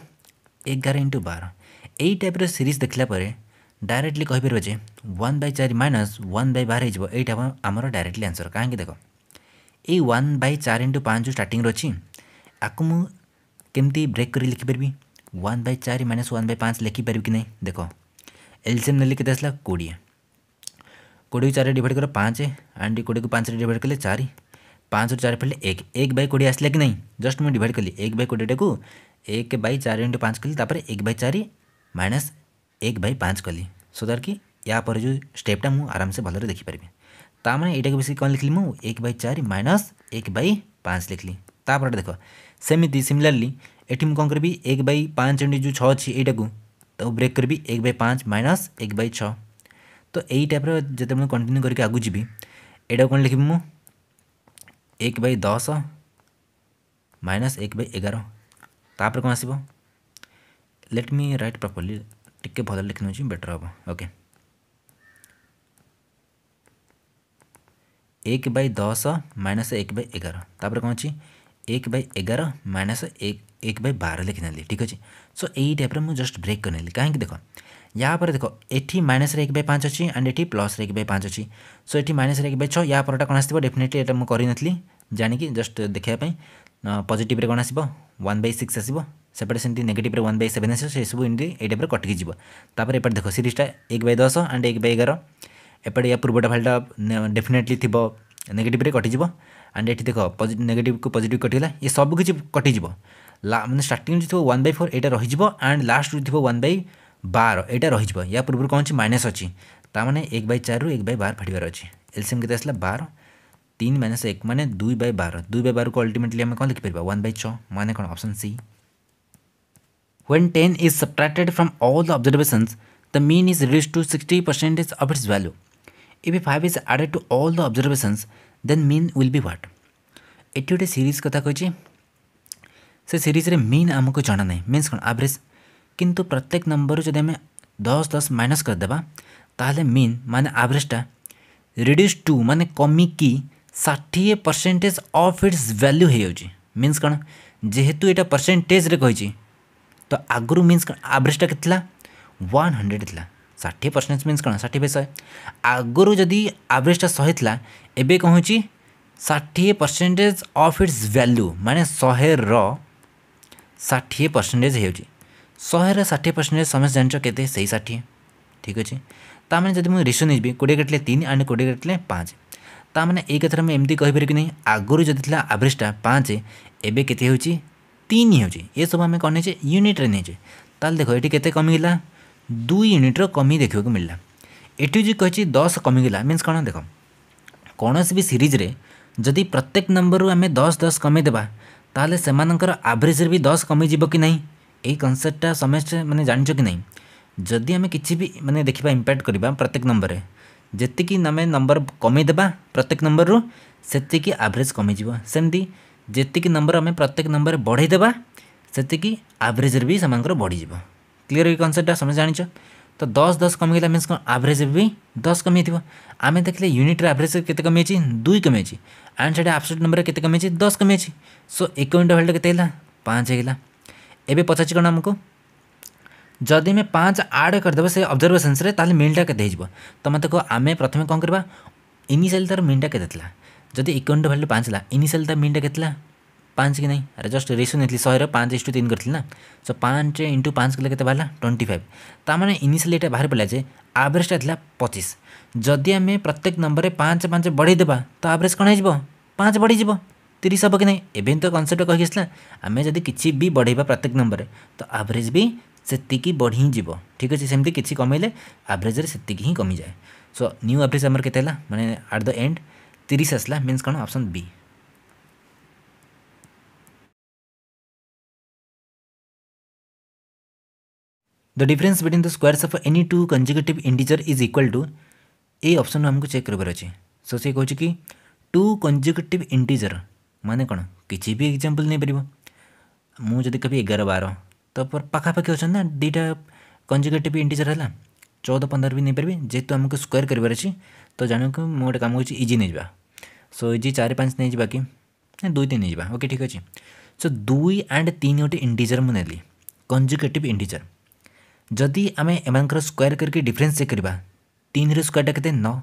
एगार इंटु बार यही टाइप सीरीज देखला डायरेक्टली कहीपर जे वन बै चार माइनस वन बै बार आम डायरेक्टली आंसर कहीं देख ये वन बै चार इंटू पाँच जो स्टार्ट अच्छी आपको मुझे ब्रेक कर लिखिपरि वन बै चार माइनस वन बै पाँच लिखिपरि कि नहीं देख एलसीएम ने के आसला कोड़े कोड़े चार डिड कर पाँच एंड कोड़े को पाँच डिवाइड कले चार पाँच चार फेले एक एक बै कोड़े आसला कि नहीं जस्ट मुझे डिवाइड कली एक बै कोड़े टाक एक बै चार इंटु पाँच कली एक बै चार माइनस एक बै पाँच कली सुधार कि या पर जो स्टेपटा मुझे आराम से भले देखिपरि तामें यहाँ बस कौन लिखली मुझ एक बै चार माइनस एक बै पाँच लिखली तापर देख सेमती सिमिलारली एटि मुझ करी एक बै पाँच जो छः अच्छी तो ब्रेक करी एक बै पाँच माइनस एक बै छ तो यही टाइप जिते कंटिन्यू करके आगू जी एटा कौन लिखी मु एक बै दस माइनस एक बै एगार कौन आसब लेट मी राइट प्रॉपर्ली टिके भल लेखि बेटर हम ओके एक बै दस माइनस एक बै एगार तापर कौन अच्छी एक बै एगार माइनस एक एक बै बार लिखिनेली ठीक अच्छे सो यही टाइप मुझे जस्ट ब्रेक करनेली कहीं देख यापर देख ये माइनस एक बै पाँच अच्छी एंड एटी प्लस एक बै पाँच अच्छी सो तो ये माइनस एक बै छः पर कौन आसो डेफिनेटली ये जाणी जस्ट देखापी ପଜିଟିଭ୍ରେ କ'ଣ ଆସିବ ୱାନ୍ ବାଇ ସିକ୍ସ ଆସିବ ସେପଟେ ସେମିତି ନେଗେଟିଭ୍ରେ ୱାନ୍ ବାଇ ସେଭେନ୍ ଆସିବ ସେସବୁ ଏମିତି ଏଇ ଟାଇପ୍ରେ କଟିକି ଯିବ ତାପରେ ଏପଟେ ଦେଖ ସିରିଜ୍ଟା ଏକ ବାଇ ଦଶ ଆଣ୍ଡ ଏକ ବାଇ ଏଗାର ଏପଟେ ୟା ପୂର୍ବଟା ଭାଲ୍ଟା ଡେଫିନେଟଲି ଥିବ ନେଗେଟିଭ୍ରେ କଟିଯିବ ଆଣ୍ଡ ଏଠି ଦେଖ ନେଗେଟିଭ୍କୁ ପଜିଟିଭ୍ କଟିଗଲା ଇଏ ସବୁ କିଛି କଟିଯିବ ମାନେ ଷ୍ଟାର୍ଟିଂ ଯେଉଁ ଥିବ ୱାନ୍ ବାଇ ଫୋର୍ ଏଇଟା ରହିଯିବ ଆଣ୍ଡ ଲାଷ୍ଟ ଯେଉଁ ଥିବ ୱାନ୍ ବାଇ ବାର ଏଇଟା ରହିଯିବ ୟା ପୂର୍ବରୁ କ'ଣ ଅଛି ମାଇନସ୍ ଅଛି ତା ମାନେ ଏକ ବାଇ ଚାରିରୁ ଏକ ବାଇ ବାର ଫାଟିବାର ଅଛି ଏଲ୍ସିଏମ୍ କେତେ ଆସିଲା ବାର তিন মাইনাস এক মানে দুই বাই বারো দুই বাই বারোকে অল্টিমেটলি আমি কম লিখিপার ওয়ান বাই ছ মানে কোণ option C When 10 is subtracted from all the observations, the mean is reduced to 60% of its value. If 5 is added to all the observations, then mean will be what? ଏଠି ଗୋଟେ series କଥା କହିଛି ସେ ସିରିଜ୍ରେ mean ଆମକୁ ଜଣା ନାହିଁ means କ'ଣ ଆଭରେଜ୍ କିନ୍ତୁ ପ୍ରତ୍ୟେକ ନମ୍ବରରୁ ଯଦି ଆମେ ଦଶ ଦଶ ମାଇନସ୍ କରିଦେବା ତାହେଲେ ମିନ୍ ମାନେ ଆଭରେଜ୍ଟା ରିଡ୍ୟୁସ୍ ଟୁ ମାନେ କମିକି ষাঠিଏ ପରସେଣ୍ଟେଜ୍ ଅଫ୍ ଇଟ୍ସ ଭ୍ୟାଲ୍ୟୁ ହୋଇଯାଉଛି ମିନ୍ସ କ'ଣ ଯେହେତୁ ଏଇଟା ପରସେଣ୍ଟେଜ୍ରେ କହିଛି ତ ଆଗରୁ ମିନ୍ସ କ'ଣ ଆଭରେଜ୍ଟା କେତେ ଥିଲା ୱାନ୍ ହଣ୍ଡ୍ରେଡ଼ ଥିଲା ଷାଠିଏ ପରସେଣ୍ଟେଜ୍ ମିନ୍ସ କ'ଣ ଷାଠିଏ ବାଇ ଶହେ ଆଗରୁ ଯଦି ଆଭରେଜ୍ଟା ଶହେ ଥିଲା ଏବେ କ'ଣ ହେଉଛି ଷାଠିଏ ପରସେଣ୍ଟେଜ୍ ଅଫ୍ ଇଟ୍ସ ଭ୍ୟାଲ୍ୟୁ ମାନେ ଶହେର ଷାଠିଏ ପରସେଣ୍ଟେଜ୍ ହେଉଛି ଶହେର ଷାଠିଏ ପରସେଣ୍ଟେଜ୍ ସମସ୍ତେ ଜାଣିଛ କେତେ ସେଇ ଷାଠିଏ ଠିକ୍ ଅଛି ତା'ମାନେ ଯଦି ମୁଁ ରେସିଓ ନେବି କୋଡ଼ିଏ କାଟିଲେ ତିନି ଆଣ୍ଡ କୋଡ଼ିଏ କାଟିଲେ ପାଞ୍ଚ ତାମାନେ ଏଇ କଥାଟା ମୁଁ ଏମିତି କହିପାରିବି କି ନାହିଁ ଆଗରୁ ଯଦି ଥିଲା ଆଭରେଜଟା ପାଞ୍ଚ ଏବେ କେତେ ହେଉଛି ତିନି ହେଉଛି ଏସବୁ ଆମେ କ'ଣ ନେଇଛେ ୟୁନିଟ୍ରେ ନେଇଛେ ତାହେଲେ ଦେଖ ଏଠି କେତେ କମିଗଲା ଦୁଇ ୟୁନିଟ୍ର କମି ଦେଖିବାକୁ ମିଳିଲା ଏଠି ଯେଉଁ କହିଛି ଦଶ କମିଗଲା ମିନ୍ସ କ'ଣ ଦେଖ କୌଣସି ବି ସିରିଜ୍ରେ ଯଦି ପ୍ରତ୍ୟେକ ନମ୍ବରରୁ ଆମେ ଦଶ ଦଶ କମେଇଦେବା ତାହେଲେ ସେମାନଙ୍କର ଆଭରେଜ୍ରେ ବି ଦଶ କମିଯିବ କି ନାହିଁ ଏଇ କନସେପ୍ଟଟା ସମସ୍ତେ ମାନେ ଜାଣିଛ କି ନାହିଁ ଯଦି ଆମେ କିଛି ବି ମାନେ ଦେଖିବା ଇମ୍ପ୍ୟାକ୍ଟ କରିବା ପ୍ରତ୍ୟେକ ନମ୍ବରରେ जी आमें नंबर कमेदे प्रत्येक नंबर रु से आभरेज कमीज सेमती जी नंबर आम प्रत्येक नंबर बढ़ईदे से आवरेज भी सामकर बढ़ीज क्लीयर ये कनसेप्ट समय जान तो दस दस कम गला मीन कौन आवरेज भी दस कमी थी आम देखे यूनिट्र आवरेज के कमी दुई कम आंड सैड आबसोल्यूट नंबर के कमी दस कमी सो एक यूनिट भैल्यूटा के पाँच होगा एवं पचार कौन आमको जदि में पाँच आड करदे से अब्जरभेशन तेल मिलटा के मतलब कह आम प्रथम कौन करवा इनिशियल तार के केदी इकोन भैल्यू पाँच है इनिशियल तार मिलटा के पाँच कि नहीं अरे जस्ट रेसो नहीं शहर पाँच टू तीन करी ना सो पाँच इंटू पाँच कले के तो बाहर ट्वेंटी फाइव तमें इनिशियल ये बाहर पड़ा जे आवरेजा था पचीस जदि आम प्रत्येक नंबर में पाँच पाँच बढ़ईदे तो आवरेज कौन हो पाँच बढ़ी तीस हम कि नहीं तो कनसेप्ट कहीकि आम जब किसी भी बढ़ेगा प्रत्येक नंबर तो आवरेज भी ସେତିକି बढ़ी ହିଁ ଯିବ ଠିକ୍ ଅଛି ସେମିତି କିଛି କମେଇଲେ ଆଭରେଜରେ ସେତିକି ହିଁ କମିଯାଏ ସୋ ନ୍ୟୁ ଆଭରେଜ ଆମର କେତେ ହେଲା ମାନେ ଆଟ୍ ଦ ଏଣ୍ଡ ତିରିଶ ଆସିଲା कौन କ'ଣ be the difference between the squares of any two consecutive integer is equal to A option आमको चेक करबार अच्छे सो सी कहे टू कंजिक्यूटिव इंटीजर माने कौन किसी भी एग्जाम्पल नहीं पार मुझे कह एगार बार তারপর পাখাপাখি অনেক না দুইটা কনজুগেটিভ ইন্টিজর হল চৌদ পনের বি নিয়ে যেহেতু আমাকে স্কোয়ার করবার আছে তো জাণকে মু গোটে কাম করছি ইজি নিয়ে যা সো ইজি চারি পাঁচ নিয়ে যা কি না দুই তিন নিয়ে যা ওকে ঠিক আছে সো দুই আন্ড তিন গোটে ইন্টিজর মু নেলি কনজুগেটিভ ইন্টিজর ଯଦି ଆମେ ଏମାନଙ୍କର ସ୍କୋୟାର କରିକି ଡିଫରେନ୍ସ ଚେକ୍ କରିବା ତିନିର ସ୍କୋୟାରଟା କେତେ ନଅ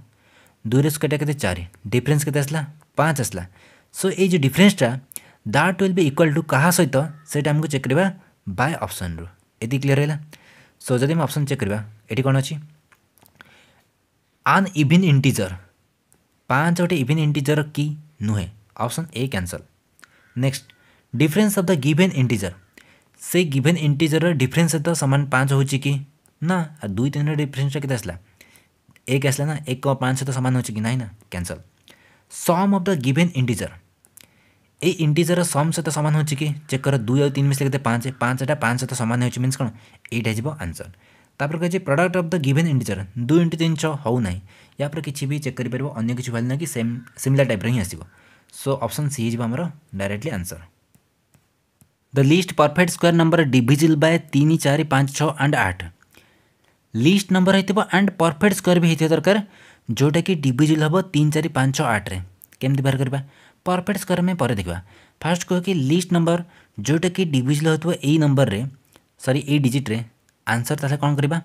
ଦୁଇର ସ୍କୋୟାରଟା କେତେ ଚାରି ଡିଫରେନ୍ସ କେତେ ଆସିଲା ପାଞ୍ଚ ଆସିଲା ସୋ ଏଇ ଯେଉଁ ଡିଫରେନ୍ସଟା that will be equal to କାହା ସହିତ ସେଇଟା ଆମକୁ ଚେକ୍ କରିବା बाय ऑप्शन रु ये क्लीयर है सो जदि ऑप्शन चेक करवा ये कौन अच्छी आन इविन इंटीजर पाँच गोटे इविन इंटीजर कि नुहे option A cancel next difference of the given integer से गिभेन इंटीजर डिफरेन्स तो सामान पाँच हो ना दुई तीन डिफरेन्स के एक आसला ना एक पाँच सहित सामान हो ना cancel sum of the given integer ये इंटीजर सम सहित सामान हो चेक कर दुई आन के पाँच पाँचटा पाँच सहित सामान हो मीन कौन एटा जी आंसर तापर कह product of the given integer दुई इंटू तीन ना या पर किसी भी चेक कर पार्ब अगर किसी भाई ना कि सेम सिमिलर टाइप हिं आसो सो अपसन सी जी आमर directly answer the list perfect square number डिजिल बाय तीन चार पाँच छः आंड आठ लिस्ट नंबर होंड परफेक्ट स्क्वयर भी होता दरकार जोटा कि डिजिल हम तीन चार पाँच छः आठ रे केमती बाहर करवा परफेक्ट स्क्वायर में पर देखा फास्ट कह कि लिस्ट नंबर जोटा कि डिजिल हो नंबर में सरी ए डिजिट्रे आंसर तेल कौन करवा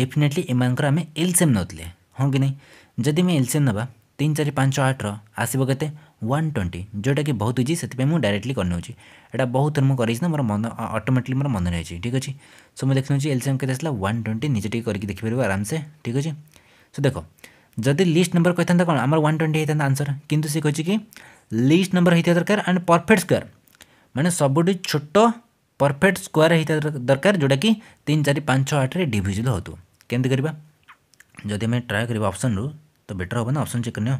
डेफिनेटली आम एलसीएम नौले हाँ कि नहीं जदि एलसीएम ना तीन चार पाँच आठ रसब के वन ट्वेंटी जोटा कि बहुत इजी से मुझे डायरेक्टली करनी होटा बहुत थर मुझे ना मोर मन अटोमेटिकली मोर मन रही ठीक अच्छे सो मुझे देखने एलसीएम के वन ट्वेंटी निजे करके देखिपर आराम से ठीक अच्छे सो देख जदि लिस्ट नंबर कही कौन आम वन ट्वेंटी होता आंसर कितु सी कहे कि लिस्ट नंबर होता दरकार एंड परफेक्ट स्क् मैंने सबुठ छोट परफेक्ट स्क्वयर हो दरकार जोटा कि तीन चार पाँच छः आठ में डिजिल हो कमी करवा ट्राए कर अप्सन रू तो बेटर हम ना अप्सन चेक नि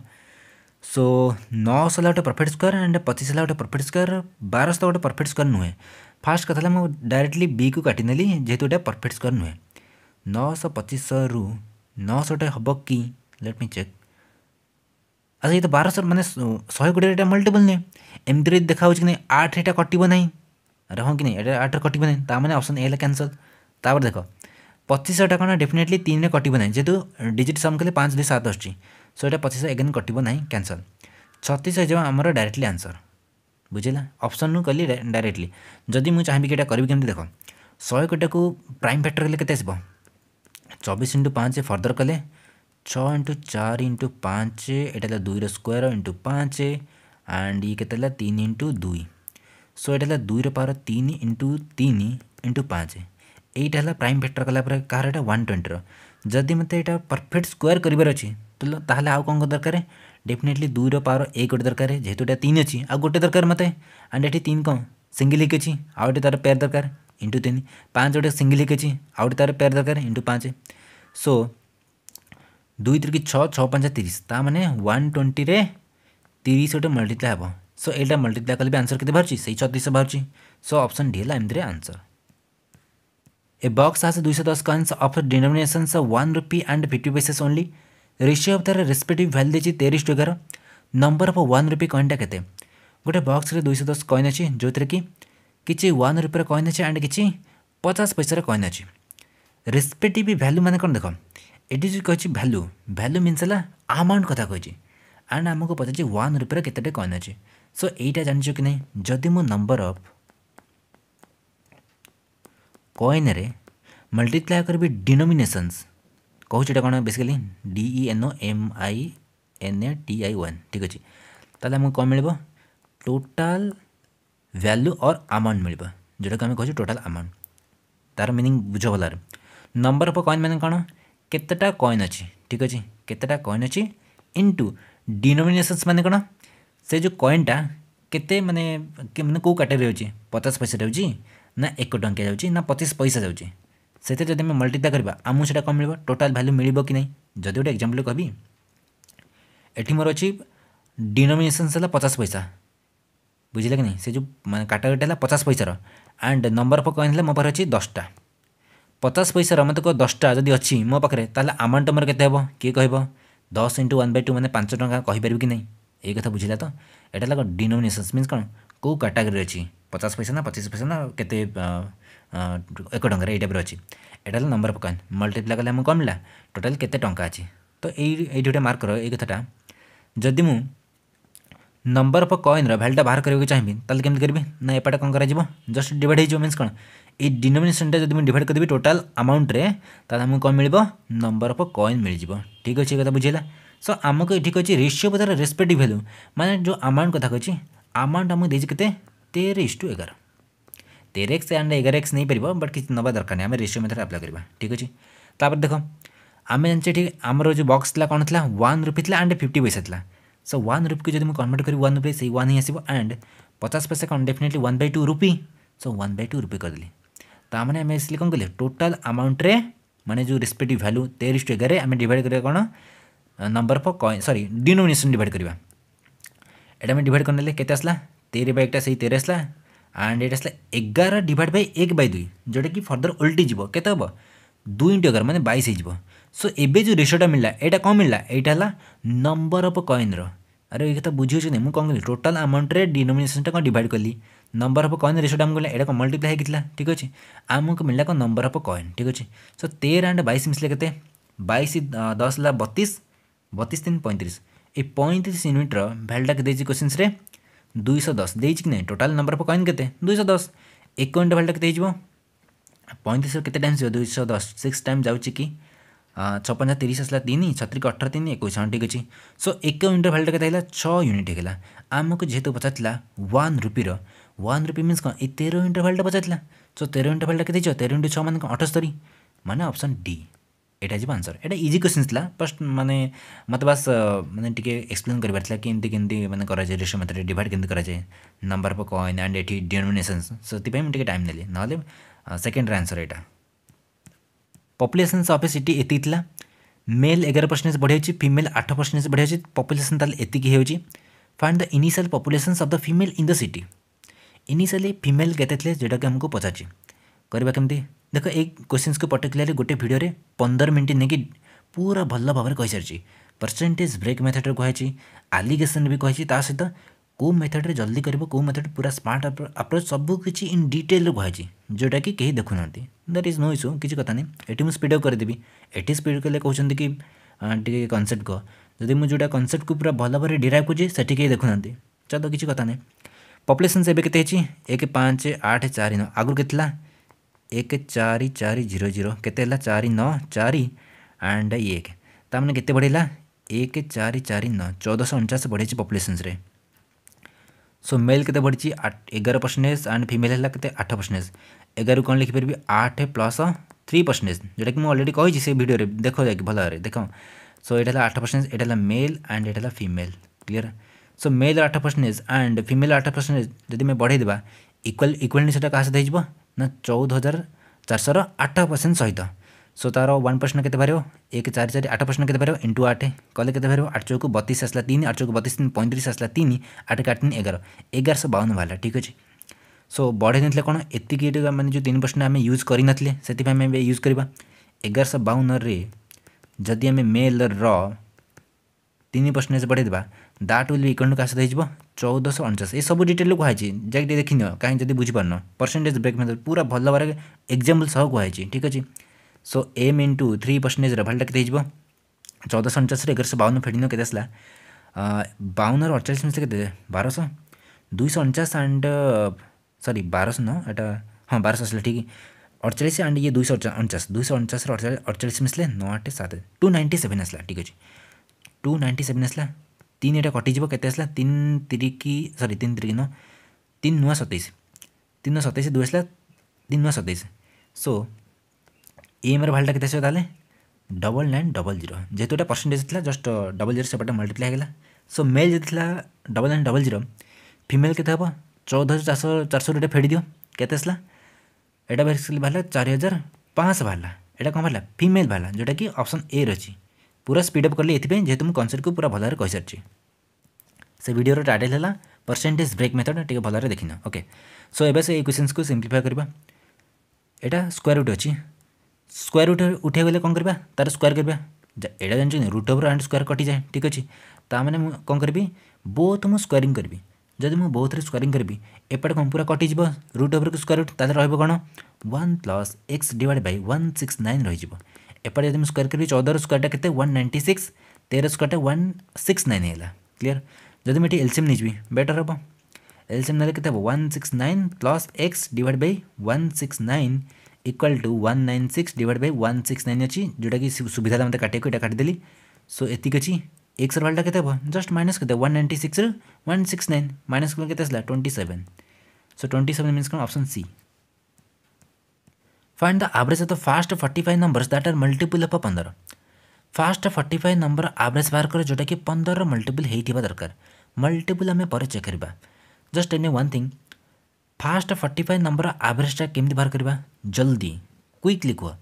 सो नौशह गोटे परफेक्ट स्क्वयर एंड पचीस गोटे परफेक्ट स्क्वयर बारश गोटे परफेक्ट स्क्वयर नुहे फास्ट कथा मुझे डायरेक्टली बी को काटिदेली जेहतु गोटे परफेक्ट स्क्वयर नुहे नौश पचीस रु नौशे हम कि लेट मी चेक ଆଚ୍ଛା ଏଇ ତ ବାରଶହ ମାନେ ଶହେ କୋଡ଼ିଏଟା ମଲ୍ଟିପଲ୍ ନୁହେଁ ଏମିତିରେ ଦେଖାହେଉଛି କି ନାହିଁ ଆଠ ଏଇଟା କଟିବ ନାହିଁ ଆରେ ହଁ କି ନାହିଁ ଏଇଟା ଆଠରେ କଟିବ ନାହିଁ ତା ମାନେ ଅପସନ୍ ଏ ହେଲା କ୍ୟାନସଲ୍ ତାପରେ ଦେଖ ପଚିଶଟା କ'ଣ ଡେଫିନେଟଲି ତିନିରେ କଟିବ ନାହିଁ ଯେହେତୁ ଡିଜିଟ୍ ସମ୍ କଲେ ପାଞ୍ଚ ଦୁଇ ସାତ ଆସୁଛି ସୋ ଏଇଟା ପଚିଶ ଏଗେନ୍ କଟିବ ନାହିଁ କ୍ୟାନସଲ୍ ଛତିଶ ହେଇଯିବ ଆମର ଡାଇରେକ୍ଟଲି ଆନ୍ସର୍ ବୁଝିଲା ଅପସନ୍ରୁ କଲି ଡାଇରେକ୍ଟଲି ଯଦି ମୁଁ ଚାହିଁବି କି ଏଇଟା କରିବି କେମିତି ଦେଖ ଶହେ କୋଟିକୁ ପ୍ରାଇମ୍ ଫ୍ୟାକ୍ଟର କଲେ କେତେ ଆସିବ ଚବିଶ ଇଣ୍ଟୁ ପାଞ୍ଚ ଫର୍ଦର କଲେ ଛଅ ଇଣ୍ଟୁ ଚାରି ଇଣ୍ଟୁ ପାଞ୍ଚ ଏଇଟା ହେଲା ଦୁଇର ସ୍କୋୟାର୍ ଇଣ୍ଟୁ ପାଞ୍ଚ ଆଣ୍ଡ ଇଏ କେତେ ହେଲା ତିନି ଇଣ୍ଟୁ ଦୁଇ ସୋ ଏଇଟା ହେଲା ଦୁଇର ପାୱାର ତିନି ଇଣ୍ଟୁ ତିନି ଇଣ୍ଟୁ ପାଞ୍ଚ ଏଇଟା ହେଲା ପ୍ରାଇମ୍ ଫ୍ୟାକ୍ଟର କଲା ପରେ କାହାର ଏଇଟା ୱାନ୍ ଟ୍ୱେଣ୍ଟିର ଯଦି ମୋତେ ଏଇଟା ପରଫେକ୍ଟ ସ୍କୋୟାର୍ କରିବାର ଅଛି ତାହେଲେ ଆଉ କ'ଣ ଦରକାର ଡେଫିନେଟଲି ଦୁଇର ପାୱାର ଏକ ଗୋଟେ ଦରକାର ଯେହେତୁ ଏଇଟା ତିନି ଅଛି ଆଉ ଗୋଟେ ଦରକାର ମୋତେ ଆଣ୍ଡ ଏଠି ତିନି କ'ଣ ସିଙ୍ଗିଲ୍ ଏକ ଅଛି ଆଉ ଗୋଟେ ତା'ର ପେୟାର ଦରକାର ଇଣ୍ଟୁ ତିନି ପାଞ୍ଚ ଗୋଟେ ସିଙ୍ଗିଲ୍ ଏକ ଅଛି ଆଉ ଗୋଟେ ତା'ର ପେୟାର ଦରକାର ଇଣ୍ଟୁ ପାଞ୍ଚ ସୋ দুই তিরিকি ছ ছ পাঁচা তিরিশ তা মানে ওয়ান টোয়েন্টিরে তিরিশ গোটে মল্টিপ্লাই হব সো এইটা মল্টিপ্লাই কলে বি আনসর কেতে বাহুছি সেই ছত্রিশ বাহুছি সো অপশন ডি হল এমতিরে answer A box has 210 coins of denominations of 1 rupee and 50 पैसेस only ratio of their respective value देती तेईस टकर नंबर अफ वन रुपी कईनटा के गोटे बक्स दुईश दस कईन अच्छी जो थे कि किसी वन रुपये कईन अच्छे एंड किसी पचास पैसार कईन अच्छी रेस्पेक्टिव भैल्यू मैंने कौन देख ଏଠି ଯେଉଁ କହିଛି ଭ୍ୟାଲୁ ଭ୍ୟାଲୁ ମିନ୍ସ ହେଲା ଆମାଉଣ୍ଟ କଥା କହିଛି ଆଣ୍ଡ ଆମକୁ ପଚାରିଛି ୱାନ୍ ରୁପିର କେତେଟା କଏନ୍ ଅଛି ସୋ ଏଇଟା ଜାଣିଛ କି ନାହିଁ ଯଦି ମୁଁ ନମ୍ବର ଅଫ୍ କଏନ୍ରେ ମଲ୍ଟିପ୍ଲାଏ କରିବି ଡିନୋମିନେସନ୍ସ କହୁଛି ଏଇଟା କ'ଣ basically D E N O M I N A T I one ଠିକ୍ ଅଛି ତାହେଲେ ଆମକୁ କ'ଣ ମିଳିବ ଟୋଟାଲ ଭ୍ୟାଲୁ ଅର୍ ଆମାଉଣ୍ଟ ମିଳିବ ଯେଉଁଟାକୁ ଆମେ କହୁଛୁ ଟୋଟାଲ ଆମାଉଣ୍ଟ ତା'ର ମିନିଂ ବୁଝ ଭଲରେ ନମ୍ବର ଅଫ୍ କଏନ୍ ମାନେ କ'ଣ କେତେଟା କଏନ୍ ଅଛି ଠିକ୍ ଅଛି କେତେଟା କଏନ୍ ଅଛି ଇନ୍ଟୁ ଡିନୋମିନେସନ୍ସ ମାନେ କ'ଣ ସେ ଯେଉଁ କଏନ୍ଟା କେତେ ମାନେ ମାନେ କେଉଁ କାଟେଗୋରୀ ହେଉଛି ପଚାଶ ପଇସା ଯାଉଛି ନା ଏକ ଟଙ୍କିଆ ଯାଉଛି ନା ପଚିଶ ପଇସା ଯାଉଛି ସେଥିରେ ଯଦି ଆମେ ମଲ୍ଟିପ୍ଲାଏ କରିବା ଆମକୁ ସେଇଟା କ'ଣ ମିଳିବ ଟୋଟାଲ୍ ଭ୍ୟାଲ୍ୟୁ ମିଳିବ କି ନାହିଁ ଯଦି ଗୋଟେ ଏକ୍ଜାମ୍ପଲ୍ କହିବି ଏଠି ମୋର ଅଛି ଡିନୋମିନେସନ୍ସ ହେଲା ପଚାଶ ପଇସା ବୁଝିଲେ କି ନାହିଁ ସେ ଯେଉଁ ମାନେ କାଟାଗୋରୀଟା ହେଲା ପଚାଶ ପଇସାର ଆଣ୍ଡ ନମ୍ବର ଅଫ୍ କଏନ୍ ହେଲା ମୋ ପାଖରେ ଅଛି ଦଶଟା ପଚାଶ ପଇସାର ମତକ ଦଶଟା ଯଦି ଅଛି ମୋ ପାଖରେ ତାହେଲେ ଆମାଉଣ୍ଟ ମୋର କେତେ ହେବ କିଏ କହିବ ଦଶ ଇଣ୍ଟୁ ୱାନ୍ ବାଇ ଟୁ ମାନେ ପାଞ୍ଚ ଟଙ୍କା କହିପାରିବି କି ନାହିଁ ଏଇ କଥା ବୁଝିଲା ତ ଏଇଟା ହେଲା ଡିନୋମିନେସନ୍ସ ମିନ୍ସ କ'ଣ କେଉଁ କାଟାଗୋରିରେ ଅଛି ପଚାଶ ପଇସା ନା ପଚିଶ ପଇସା ନା କେତେ ଏକ ଟଙ୍କାରେ ଏଇ ଟାଇପ୍ର ଅଛି ଏଇଟା ହେଲା ନମ୍ବର ପକାନ୍ ମଲ୍ଟିପ୍ଲାଏ କଲେ ଆମକୁ କମିଲା ଟୋଟାଲ୍ କେତେ ଟଙ୍କା ଅଛି ତ ଏଇ ଏଇଠି ଗୋଟେ ମାର୍କ କର ଏଇ କଥାଟା ଯଦି ମୁଁ ନମ୍ବର ଅଫ୍ କଏନ୍ର ଭ୍ୟାଲ୍ୟୁଟା ବାହାର କରିବାକୁ ଚାହିଁବି ତାହେଲେ କେମିତି କରିବି ନା ଏପାଟା କ'ଣ କରାଯିବ ଜଷ୍ଟ ଡିଭାଇଡ଼ ହେଇଯିବ ମିନ୍ସ କ'ଣ ये डिनोमेसनटा जब डिड करदेवी टोटाल आमाउंट्रे आमको कौन मिल नंबर अफ कॉन मिल जाव ठीक अच्छे क्या बुझेगा सो आमको ये ठीक रेसीो पदार रेस्पेक्ट भैल्यू मैंने जो आमाउंट कथ कह आमाउंट आमको देते तेरे इस टू एगार तेरे एक्स एंड एगार एक्स नहीं पार बट किसी ना दरकार नहीं आम रेसीो मेथड आप्लाय करवा ठीक अच्छे तपर देख आम जानते ठीक आम जो बक्स था कौन था वन रुपी थी एंड फिफ्टी पैसा था सो वन को जब कनवर्ट करी वन रुपी से वन ही आसो एंड पचास पैसा कौन definitely one by two rupee so one by two rupee करदेली तामें आम इसलिए कौन कहे टोटाल आमाउंट्रे मैंने जो रेस्पेक्ट भैल्यू तेईस एगार आम डिड कर कौन नंबर अफ कॉ सरी डिनोमेसन डिड करवा यह डिड कर ना कैसे आसला तेरह बै एकटा सही ही तेरह आसला एंड ये आसला एगार डिड बै एक बै दुई जोटा कि फर्दर ओल्टी जीव के हम दुईट एगार मैंने बैस हो सो ए जो रेसोटा मिलला यहाँ कौन मिलला यहाँ है नंबर अफ कॉन्र अरे ये तो बुझे मुझे कौन कहूँ टोटाल आमाउंट्रे डिनोमेसन टाइम कौन डिड कली ନମ୍ବର ଅଫ୍ କଏନ୍ ରେସିଓଟା ଆମକୁ ମିଳିଲା ଏଇଟା କ'ଣ ମଲ୍ଟିପ୍ଲାଏ ହେଇଥିଲା ଠିକ୍ ଅଛି ଆମକୁ ମିଳିଲା କ'ଣ ନମ୍ବର ଅଫ୍ କଏନ୍ ଠିକ୍ ଅଛି ସୋ ତେର ଆଣ୍ଡ ବାଇଶ ମିଶିଲେ କେତେ ବାଇଶ ଦଶ ହେଲା ବତିଶ ବତିଶ ତିନି ପଇଁତିରିଶ এই পঁয়ত্রিশ ইউনিটর ভ্যালুটা দিয়েছি কোশ্চিন্সরে দুইশো দশ দিয়েছি কি না টোটাল নম্বর অফ কয়েন কেতে দুইশো দশ এক কয়েনটা ভ্যালুটা কেতে হয়ে পঁয়ত্রিশ কেতে টাইম যাব দুইশো দশ সিক্স টাইম যাচ্ছে কি ছপঞ্জা তিরিশ আসলা তিন ছত্রিক অঠর তিন একুশ হ্যাঁ ঠিক আছে সো এক ইউনিটর ভ্যালুটা কেতে হল ছ ইউনিট হয়ে আমি যেহেতু পচার ওয়ান রুপির वन रुपी मिन्स कौन तेरह इंटू फाइलटा पचार सो तेरह इंटू फाइलटा के तेरह इंटू छ मान अठस्तरी मान अप्सन डी ଏଇଟା ଯିବ ଆନ୍ସର୍ ଏଇଟା ଇଜି କ୍ୱେଶ୍ଚିନ୍ ଥିଲା ଫାଷ୍ଟ ମାନେ ମୋତେ ବାସ୍ ମାନେ ଟିକେ ଏକ୍ସପ୍ଲେନ୍ କରିବାର ଥିଲା କେମିତି କେମିତି ମାନେ କରାଯାଏ ରେସିଓ ମେଥଡ଼ରେ ଡିଭାଇଡ଼ କେମିତି କରାଯାଏ ନମ୍ବର ପର କଏନ୍ ଆଣ୍ଡ ଏଠି ଡିନୋମିନେସନ୍ସ ସେଥିପାଇଁ ମୁଁ ଟିକେ ଟାଇମ୍ ନେଲି ନହେଲେ ସେକେଣ୍ଡର ଆନ୍ସର୍ ଏଇଟା ପପୁଲେସନ୍ସ ଅଫିସ୍ ଏଠି ଏତିକି ଥିଲା ମେଲ୍ ଏଗାର ପରସେଣ୍ଟେଜ୍ ବଢ଼ିଯାଇଛି ଫିମେଲ୍ ଆଠ ପରସେଣ୍ଟେଜ୍ ବଢ଼ିଯାଇଛି ପପୁଲେସନ୍ ତାହେଲେ ଏତିକି ହେଉଛି find the initial populations of the female in the city initially female କେତେ ଥିଲେ ଯେଉଁଟାକି ଆମକୁ ପଚାରିଛି କରିବା କେମିତି ଦେଖ ଏଇ କ୍ୱେଶ୍ଚିନ୍ସକୁ ପର୍ଟିକୁଲାରଲି ଗୋଟେ ଭିଡ଼ିଓରେ ପନ୍ଦର ମିନିଟ୍ ନେଇକି ପୁରା ଭଲ ଭାବରେ କହିସାରିଛି ପରସେଣ୍ଟେଜ୍ ବ୍ରେକ୍ ମେଥଡ଼ରେ କୁହାଯାଇଛି ଆଲିଗେସନ୍ ବି କହିଛି ତା ସହିତ କେଉଁ ମେଥଡ଼ରେ ଜଲ୍ଦି କରିବ କେଉଁ ମେଥଡ଼ ପୁରା ସ୍ମାର୍ଟ ଆପ୍ରୋଚ୍ ସବୁ କିଛି ଇନ୍ ଡିଟେଲ୍ରେ କୁହାଯାଇଛି ଯେଉଁଟାକି କେହି ଦେଖୁନାହାନ୍ତି ଦ୍ୟାଟ୍ ଇଜ୍ ନୋ ଇସ୍ୟୁ କିଛି କଥା ନାହିଁ ଏଠି ମୁଁ ସ୍ପିଡ଼୍ ଅପ୍ କରିଦେବି ଏଠି ସ୍ପିଡ଼୍ କଲେ କହୁଛନ୍ତି କି ଟିକେ କନସେପ୍ଟ କହ ଯଦି ମୁଁ ଯେଉଁଟା କନସେପ୍ଟକୁ ପୁରା ଭଲ ଭାବରେ ଡିରାଇଭ୍ କରୁଛି ସେଠି କେହି ଦେଖୁନାହାନ୍ତି ଚାଲ କିଛି କଥା ନାହିଁ पपुलेसन से के एक पाँच आठ चार नौ आगु के एक चार चार जीरो जीरो के चार नौ चार एंड एक तमें तो के बढ़ेगा एक चार चार नौ चौदहश उनचास बढ़े पपुलेसन सो मेल के बढ़ी आठ एगार परसेंटेज एंड फिमेल है कैसे आठ परसेंटेज एगार कौन लिखिपर आठ प्लस थ्री परसेंटेज जोटा कि अलरेडी कही भिडियो देख जा भल देख सो यहाँ आठ परसेंटेज यहाँ मेल एंड यहाँ फिमेल क्लीयर सो मेल आठ परसेंटेज एंड फिमेल आठ परसेंटेज जदि मैं देवा इक्वाल इक्वालिटी सेटा क्या सहित हो ना चौदह हजार चार सौ आठ परसेंट सहित सो तार वन परसेंट के बाहर एक चार चार आठ परसेंट के बाहर इंटू आठ कले के बाहर आठ चौक बतीस आसला तीन आठ चौक बतीस पैंतीस आसला तीन आठ का तीन एगार एगार सौ बावन बाहर ठीक अच्छे सो बढ़े देते कौन एति मैंने जो तीन परसेंट आम यूज करते से यूज करवा एगार सौ बावन जदि आम मेल रन परसेंटेज बढ़ाई that will be equal to কার সাথে হয়েছে চৌদশো অনচাশ এই সব ডিটেল কুহাইছি যাকে টিকিয়ে দেখি নিও কাহিঁ যদি বুঝিপারন পরসেন্টেজ ব্রেক মেথড পুরা ভাল ভাবে এক্সাম্পল সহ কুহাইছি ঠিক আছে সো এম ইন্টু থ্রি পরসেন্টেজর ভালটা কেতে হয়েছে চৌদশো অনচাশে এগারশো বাউন্ন ফেড়ি নিও কেতে আসলা বাউন্নর অড়চাশ মিশে কেতে বারোশো দুইশো অনচাশ আন্ড সরি বারোশো ন এটা হ্যাঁ বারোশো আসলে ঠিক अड़चाश एंड ये दुई अणचाश दुई अणचाश अड़चाश मिसले नौ आठ सात टू नाइंटी सेवेन आसला ठीक अच्छे टू नाइंटी सेवेन आसला তিন এটা কটিଯିব কেতে আসলা তিন তিরিকি সরি তিন তিরিকি ন তিন নূয়া সতেইশ তিন নূয়া সতেইশ দুই আসলা তিন নূয়া সতেইশ সো ইএমর ভ্যালুটা কেতে আসবে তাহলে ডবল নাইন ডবল জিরো যেহেতু এটা পরসেন্টেজ লা জস্ট ডবল জিরো সেপটে মল্টিপ্লাই হয়ে সো মেল যদি double nine double zero female কেতে হব চৌদ হাজার চারশো চারশো এটা ফেড়ি দিও কেতে আসলা এটা বেসিকালি বাহারা চারি হাজার পাঁচশহ বাহারা এটা কম বাহারা ফিমেল বাহারা যেটা কি অপসন এ রয়েছে पूरा स्पीडअप कले एथपाई जेहेतु मुझे कनसेप्ट को पूरा भलर कही सारी से भिडर टाइटल है परसेंटेज ब्रेक मेथड टे भलर देखी ओके सो एवं से क्वेश्चन को सिंप्लीफाए करवा यहाँ स्क्वयर रुट अच्छी स्क्वयर रुट उठे गले कौन करवा तार स्क्वयर करवा यहाँ जानते रुट ओवर एंड स्क्वयर कटि जाए ठीक अच्छे ताने कौन करी बहुत मुझ स्क्वयरिंग करी जदि मुझे बहुत थे स्क्वयरिंग करी एपटे कौन पूरा कटि रुट ओवर को स्क्वयर रुट तादेह रोक कौन one plus X divide by one six nine रही है एपर जब स्क्वयर करी चौदह स्क्वायर के वन नाइंटी सिक्स तेरह स्क्वायर वन सिक्स नाइन है क्लीयर जदि मुझे एलसीएम नहीं बेटर हम एलसीएम ना कितने one six nine plus X divide by one six nine equal to one nine six divide by one six nine अच्छी जोटा कि सुविधा मतलब काटे यहाँ काटिदेली सो ये अच्छी एक्स भ्यालुटा के जस्ट माइनस के one ninety six one six nine minus के twenty seven so twenty seven minus कौन option C Find the average of the first 45 numbers that are multiple of 15. First 45 number average बाहर कर जोटा कि 15 रो multiple हेइथिबा दरकार multiple हमें पर check करबा just any one thing first 45 number average टा केमति बाहर करबा जल्दी क्विकली को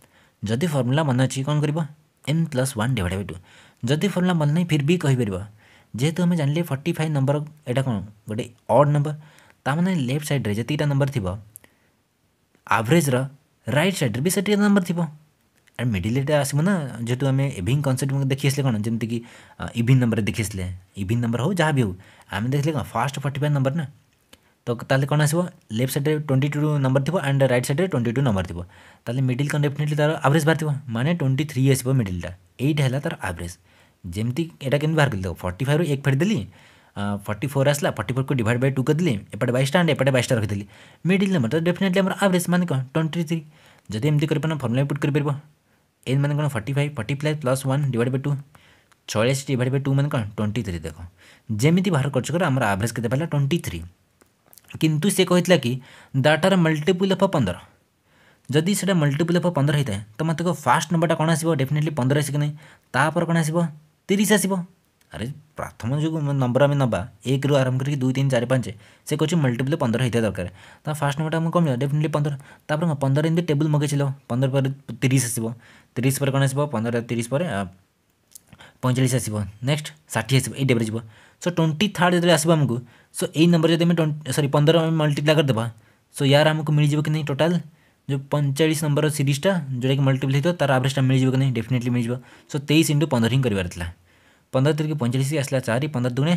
जदि फार्मूला मन अछि कोन करबा m प्लस 1 डिवाइड बाय 2 जदि फार्मूला मन नहीं फिर भी कहि परबा जेहेतु हमें जानले 45 नंबर एटा कोन गोटे ऑड नंबर ता माने लेफ्ट साइड रे जतिटा नंबर थिबो एवरेज रा ରାଇଟ୍ ସାଇଡ଼୍ରେ ବି ସେ ଟିକେ ନମ୍ବର ଥିବ ଆଣ୍ଡ ମିଡ଼ିଲ୍ଟା ଆସିବ ନା ଯେହେତୁ ଆମେ ଇଭିନିଂ କନସେପ୍ଟ ଦେଖି ଆସିଲେ କ'ଣ ଯେମିତିକି ଇଭିନିଂ ନମ୍ବରରେ ଦେଖି ଆସିଲେ ଇଭିନିଂ ନମ୍ବର ହେଉ ଯାହା ବି ହେଉ ଆମେ ଦେଖିଲେ କ'ଣ ଫାର୍ଷ୍ଟ ଫର୍ଟି ଫାଇଭ୍ ନମ୍ବର ନା ତ ତାହେଲେ କ'ଣ ଆସିବ ଲେଫ୍ଟ ସାଇଡ଼୍ରେ ଟ୍ୱେଣ୍ଟି ଟୁ ନମ୍ବର ଥିବ ଆଣ୍ଡ ରାଇଟ୍ ସାଇଡ଼୍ରେ ଟ୍ୱେଣ୍ଟି ଟୁ ନମ୍ବର ଥିବ ତାହେଲେ ମିଡ଼ିଲ୍ କ'ଣ ଡେଫିନେଟଲି ତା'ର ଆଭରେଜ୍ ବାହାରିଥିବ ମାନେ ଟ୍ୱେଣ୍ଟି ଥ୍ରୀ ଆସିବ ମିଡ଼ିଲ୍ଟା ଏଇଟା ହେଲା ତା'ର ଆଭରେଜ୍ ଯେମିତି ଏଇଟା କେମିତି ବାହାର କରିଦେବ ଫର୍ଟି ଫାଇଭ୍ରୁ ଏକ ଫାଡ଼ିଦେଲି ফর্টি ফোর আসলা ফর্টি ফোরকে ডিভাইড বাই টু করি এপটে বাইশটা আন্ড এপটে বাইশটা রাখিলি মিডিল নম্বর তো ডেফিনেটলি আমার আভরেজ মানে কম টোয়েন্টি থ্রি যদি এমনি করে পারে ফর্মুলা পুট করে পাব এন মানে কোণ forty five forty plus plus one divide by two ছয়াশি ডিভাইড বাই টু মানে কোণ টোয়েন্টি থ্রি দেখ যেমি বাহার করছ কর আমার আভরেজ কেতে পারা টোয়েন্টি থ্রি কিন্তু সে কহিলা কি দাটার মল্টিপুল অফ পনেরো যদি সেটা মল্টিপুল অফ পনেরো হয়ে থাকে তো মতো ফার্স্ট নম্বরটা কোণ আসব ডেফিনেটলি পনেরো আসে কি না তাপরে কোণ আসব তিরিশ আসব अरे प्रथम जो नंबर आम ना एक रु आरंभ कर दुई तीन चार पाँच से कहते मल्टीपल पंद्रह होता दरकार तो फास्ट नंबर आम कम डेफिनेटली पंद्रह तपर कौन पंद्रह इन टेबुल मगे चल पंद्रह पर तीस आसो तीस पर कौन आस पंद्रह तीस पर पैंचाश आसो नेक्स्ट षाठी आस ये सो ट्वेंटी थार्ड जो आसो आमको सो यही नंबर जब सरी पंद्रह मल्टीप्लाई करदे सो यार आमको मिल जाए कि नहीं टोटाल जो पैंतालीस नंबर सीरीजा जोटा कि मल्टीपल होता है तार आवरेजा मिल जाए कि नहीं डेफिनेटली मिल जाए सो तेईस इंटू पंद्रह ही करार पंद्रह तरीके पैंतालीस असल्या चारी पंद्रह दुणे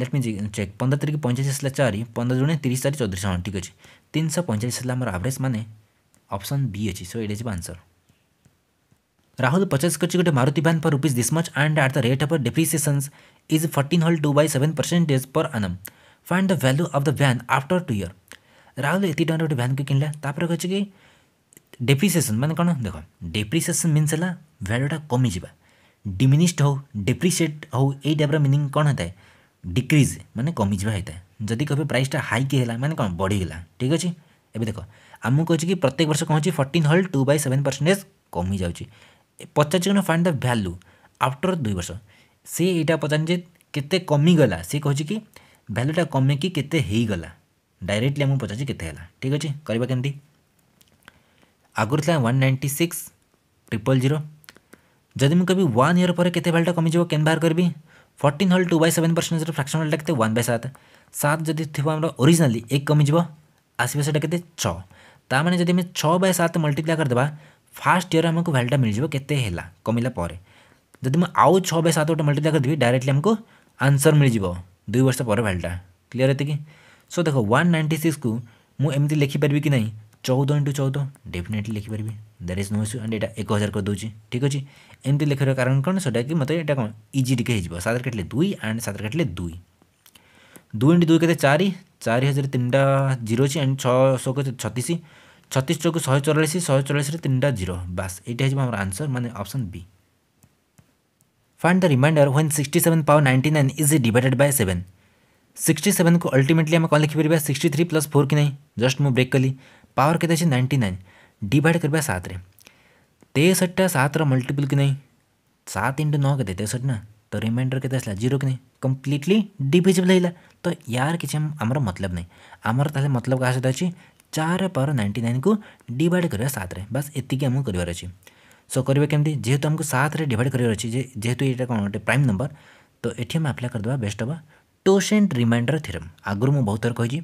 लेट मी चेक पंद्रह तरीके पैंतालीस असल्या चारी पंद्रह दुणे तीस चार चौदह हाँ ठीक अच्छे तीन सौ ହେଲା ଆମର ଆଭରେଜ୍ ମାନେ ଅପସନ୍ ବି ଅଛି ସୋ ଏଇଟ୍ ଇଜ୍ राहुल पचास कर गोटे मारुति भैन पर rupees this much and at the rate of depreciation is fourteen हल two by seven percentage per annum find the value of the van after two year Rahul ये time गोटे भैन को किनला कि डिप्रिसिएशन मैंने कौन देख डेप्रिसीएसन मीनस है भैल्यूटा कमी जावा ଡିମିନିଷ୍ଟ ହେଉ ଡିପ୍ରିସିଏଟ୍ ହେଉ ଏଇ ଟାଇପ୍ର ମିନିଂ କ'ଣ ହେଇଥାଏ ଡିକ୍ରିଜ୍ ମାନେ କମିଯିବା ହେଇଥାଏ ଯଦି କହିବେ ପ୍ରାଇସ୍ଟା ହାଇକି ହେଲା ମାନେ କ'ଣ ବଢ଼ିଗଲା ଠିକ୍ ଅଛି ଏବେ ଦେଖ ଆମକୁ କହୁଛି କି ପ୍ରତ୍ୟେକ ବର୍ଷ କ'ଣ ହେଉଛି ଫର୍ଟିନ୍ ହଲ୍ ଟୁ ବାଇ ସେଭେନ୍ ପରସେଣ୍ଟେଜ୍ କମିଯାଉଛି ପଚାରୁଛି କ'ଣ ଫାଇଣ୍ଡ ଦ ଭ୍ୟାଲୁ ଆଫ୍ଟର ଦୁଇ ବର୍ଷ ସେ ଏଇଟା ପଚାରିନି ଯେ କେତେ କମିଗଲା ସେ କହୁଛି କି ଭ୍ୟାଲୁଟା କମିକି କେତେ ହେଇଗଲା ଡାଇରେକ୍ଟଲି ଆମକୁ ପଚାରୁଛି କେତେ ହେଲା ଠିକ୍ ଅଛି କରିବା କେମିତି ଆଗରୁ ଥିଲା one ninety six triple zero जदि मुझे वन इयर पर केते कमी कमिज कैन बाहर करी फोर्टन हल two by seven percentage fraction भैल्यूटा के वन बै सात सात जदि थी आम ओरीजनाली एक कमिज आसा के छे जब छः बै सात मल्टीप्लाय करदे फास्ट इयर आमको भाल्टा मिल के कमिला जदि मुझे आउ छः बै सात गोटे मल्टीप्लाय करदेवी डायरेक्टली आमको आंसर मिल दुई वर्ष पर भैल्यूटा क्लीयर है कि सो देख वन नाइंटी सिक्स को मुझे लिखिपारि कि नहीं चौदह इंटू चौदह डेफिनेटली लिखिपारि that is no issue and यहाँ एक हजार कर दूसरी ठीक अच्छे एमती लिखे कारण कौन से मतलब कौन इजी टी हो सतर कटे दुई एंड सतर कटे दुई दुई इंट दुई के चार चार हजार तीन टा जीरो अच्छी एंड छः छतीस छत्तीस चौक शहे चौरास शहे चौरास तीन टा जीरो बास यही हमारे आंसर मैंने option B find the remainder when sixty seven power ninety nine is divided by seven sixty seven को अल्टमेटली आम कौन लिखिपर सिक्सटी थ्री प्लस फोर कि नहीं जस्ट मुझ ब्रेक कली पावर के नाइंटी नाइन डिड करवा सतरें तेसठा सात रा मल्टीपल की नहीं सात इंटू नौ के तेसठ ना तो रिमाइंडर के असला जीरो के नहीं कंप्लीटली डिविजिबल है तो यार किसी आमर मतलब नहीं आमर तेल मतलब क्या सहित तो अच्छी चार पावर नाइंटी नाइन को डिवाइड कर सात ये आमको तो करार कर सो करेंगे कमी जेहेतु आमको सात डिवाइड कर ये कौन गोटे प्राइम नंबर तो ये आम आप्लाई करदे बेस्ट हाँ टोसेंट रिमाइंडर थीरम आगु मुझे बहुत थर कही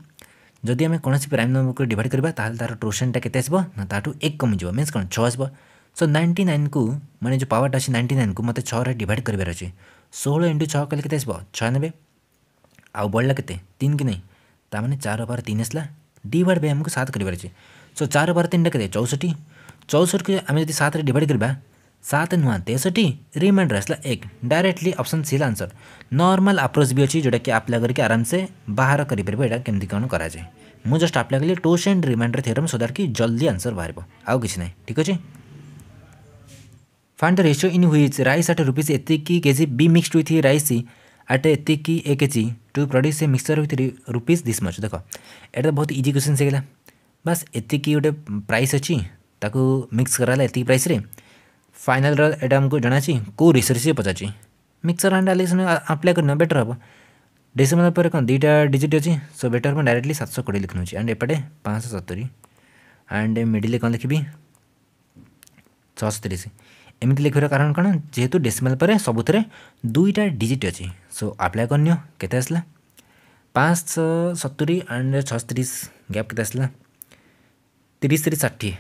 जदि आम कौन प्राइम नंबर को डिवाइड करवा तार टोसेंटा के ना एक कमी मीन कौन छ सो नाइंटी नाइन को मैंने जो पावर अच्छे नाइंटी नाइन को मत छः डिवाइड करार अच्छे षोह इंटू छः कले के छयानबे आउ बढ़ला के तीन कि नहीं चार बार तीन आसला डिवाइड बाय आमको सात करार अच्छे सो चार बार तीन टाइम चौसठी चौसठ को आम जब सात डिवाइड करवा सात नुआ तेसठी रिमाइंडर आसला एक directly option C answer normal approach भी अच्छी जोटा कि आप्लाय करके आराम से बाहर करें यहाँ केमती कौन कराए मुझ जस्ट आप्लाय कली टोस एंड रिमाइंडर थे सो दैट कि जल्दी आंसर बाहर आउ किसी ना ठीक अच्छे Find the ratio in which rice at rupees 80 kg be mixed with rice at 80 a जी टू produce a हुई with रुपीज this मच देख एटा तो बहुत इजी क्वेश्चन से गला बस एति गोटे प्राइस अच्छी ताको मिक्स कराला एति प्राइस फाइनाल फाइनल एटा हमको जाना छी को से पचाची मिक्सर हाँ एलिसन अप्लाई करना बेटर हम डेसीमल पर कौन दुईटा डिजिट अच्छे सो बेटर मैं डायरेक्टली सात सौ कोड़े लिखने एंड एपटे पाँच सौ सतुरी एंड मिडिले कौन लिखी छः सौ तीस ଏମିତି ଲେଖିବାର କାରଣ କ'ଣ ଯେହେତୁ ଡେସିମାଲ୍ ପରେ ସବୁଥିରେ ଦୁଇଟା ଡିଜିଟ୍ ଅଛି ସୋ ଆପ୍ଲାଏ କରିନିଅ କେତେ ଆସିଲା ପାଞ୍ଚଶହ ସତୁରି ଆଣ୍ଡ ଛଅତିରିଶ ଗ୍ୟାପ୍ କେତେ ଆସିଲା ତିରିଶ ତିରିଶ ଷାଠିଏ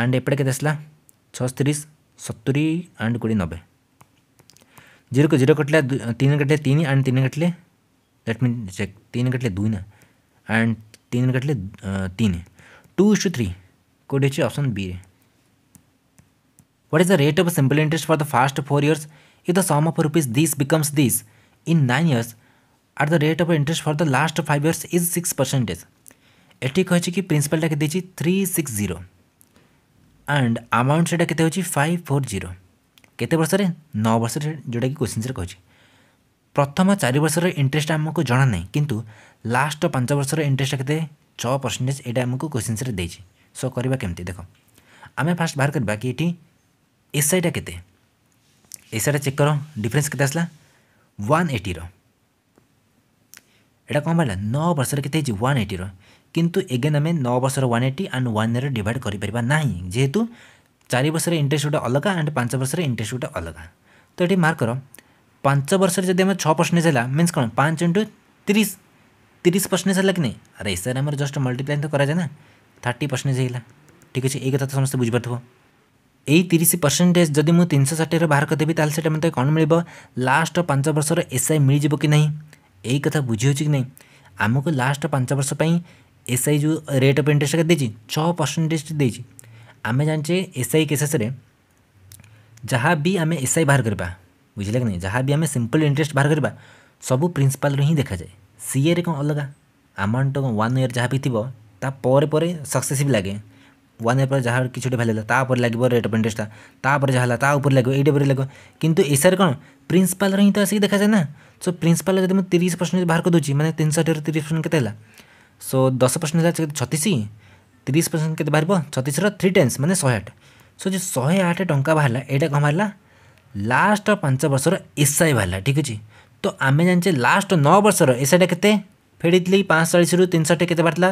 ଆଣ୍ଡ ଏପଟେ କେତେ ଆସିଲା ଛଅତିରିଶ ସତୁରି ଆଣ୍ଡ କୋଡ଼ିଏ ନବେ ଜିରୋକୁ ଜିରୋ କଟିଲା ତିନି କାଟିଲେ ତିନି ଆଣ୍ଡ ତିନି କାଟିଲେ ଲେଟ୍ ମିନ୍ ଚେକ୍ ତିନି କାଟିଲେ ଦୁଇ ନା ଆଣ୍ଡ ତିନି କାଟିଲେ ତିନି ଟୁ ଇସ୍ ଟୁ ଥ୍ରୀ କେଉଁଠି ଅଛି ଅପସନ୍ ବିରେ What is the rate of simple interest for the first 4 years? If the sum of rupees this becomes this in 9 years, at the rate of interest for the last 5 years is 6 percentage. এটি কয়েছে কি প্রিন্সিপালটা কে দিয়েছি three six zero and amount সেটা কেতে হচ্ছে five four zero কেতে বর্ষের ন বর্ষের যেটা কি কোশ্চিনসে কয়েছে প্রথম চারি বর্ষর ইন্টারেস্ট আমাকে জনা নাই কিন্তু লাস্ট পাঁচ বর্ষর ইন্টারেস্ট কেতে ছ পরসেন্টেজ এটা আমাকে কোশ্চিনসে দিয়েছি সো করা কেমতি দেখ আমি ফার্স্ট বাহার করা কি এটি ଏ ସାଇଟା କେତେ ଏ ସାଇଟା ଚେକ୍ କର ଡିଫରେନ୍ସ କେତେ ଆସିଲା ୱାନ୍ ଏଇଟିର ଏଇଟା କ'ଣ ବାହାରିଲା ନଅ ବର୍ଷରେ କେତେ ହେଇଛି ୱାନ୍ ଏଇଟିର କିନ୍ତୁ ଏଗେନ୍ ଆମେ ନଅ ବର୍ଷର ୱାନ୍ ଏଇଟି ଆଣ୍ଡ ୱାନ୍ରେ ଡିଭାଇଡ଼ କରିପାରିବା ନାହିଁ ଯେହେତୁ ଚାରି ବର୍ଷର ଇଣ୍ଟରେଷ୍ଟ ଗୋଟେ ଅଲଗା ଆଣ୍ଡ ପାଞ୍ଚ ବର୍ଷର ଇଣ୍ଟରେଷ୍ଟ ଗୋଟେ ଅଲଗା ତ ଏଠି ମାର୍କ କର ପାଞ୍ଚ ବର୍ଷରେ ଯଦି ଆମର ଛଅ ପରସେଣ୍ଟେଜ୍ ହେଲା ମିନ୍ସ କ'ଣ ପାଞ୍ଚ ଇଣ୍ଟୁ ତିରିଶ ତିରିଶ ପରସେଣ୍ଟେଜ୍ ହେଲା କି ନାହିଁ ଆରେ ଏସ୍ଆର୍ ଆମର ଜଷ୍ଟ ମଲ୍ଟିପ୍ଲାଏ ତ କରାଯାଏ ନା ଥାର୍ଟି ପରସେଣ୍ଟେଜ୍ ହେଇଗଲା ଠିକ୍ ଅଛି ଏଇ କଥା ତ ସମସ୍ତେ ବୁଝିପାରୁଥିବ ଏହି ତିରିଶ ପରସେଣ୍ଟେଜ୍ ଯଦି ମୁଁ ତିନିଶହ ଷାଠିଏରେ ବାହାର କରିଦେବି ତାହେଲେ ସେଇଟା ମୋତେ କ'ଣ ମିଳିବ ଲାଷ୍ଟ ପାଞ୍ଚ ବର୍ଷର ଏସ୍ଆଇ ମିଳିଯିବ କି ନାହିଁ ଏଇ କଥା ବୁଝିହେଉଛି କି ନାହିଁ ଆମକୁ ଲାଷ୍ଟ ପାଞ୍ଚ ବର୍ଷ ପାଇଁ ଏସ୍ଆଇ ଯେଉଁ ରେଟ୍ ଅଫ୍ ଇଣ୍ଟରେଷ୍ଟ ଦେଇଛି ଛଅ ପରସେଣ୍ଟେଜ୍ ଦେଇଛି ଆମେ ଜାଣିଛେ ଏସ୍ଆଇ କେସେସ୍ରେ ଯାହା ବି ଆମେ ଏସ୍ଆଇ ବାହାର କରିବା ବୁଝିଲେ କି ନାହିଁ ଯାହା ବି ଆମେ ସିମ୍ପଲ୍ ଇଣ୍ଟରେଷ୍ଟ ବାହାର କରିବା ସବୁ ପ୍ରିନ୍ସିପାଲ୍ରୁ ହିଁ ଦେଖାଯାଏ ସିଏରେ କ'ଣ ଅଲଗା ଆମାଉଣ୍ଟ ୱାନ୍ ଇୟର୍ ଯାହା ବି ଥିବ ତା ପରେ ପରେ ସକ୍ସେସିଭ୍ ଲାଗେ वन एपर जहाँ कि भैल्यू था लगे रेट अफ इंटरेस्टापर जहाँ तापर लगे ये लगे कि एसआर कौन प्रिंसिपाल हिं तो आसिक देखा जाए ना सो प्रिंसिपाल जब मुझे तीस परसेंट बाहर कर दूसरी मैंने तीन सौ तीस परसेंट के सो दस परसेंट है छत्तीस तीस परसेंट के बाहर छतीस थ्री टेन्स मैंने शहे आठ सो जो शहे आठ टाँग बाहर यहाँ कम बाहर लास्ट पांच वर्ष एसआई बाहर ठीक अच्छे तो आम जानचे लास्ट नौ वर्ष एसआईटा के फेडिदि पाँच चाहिँ तिन सठ केते बाटिला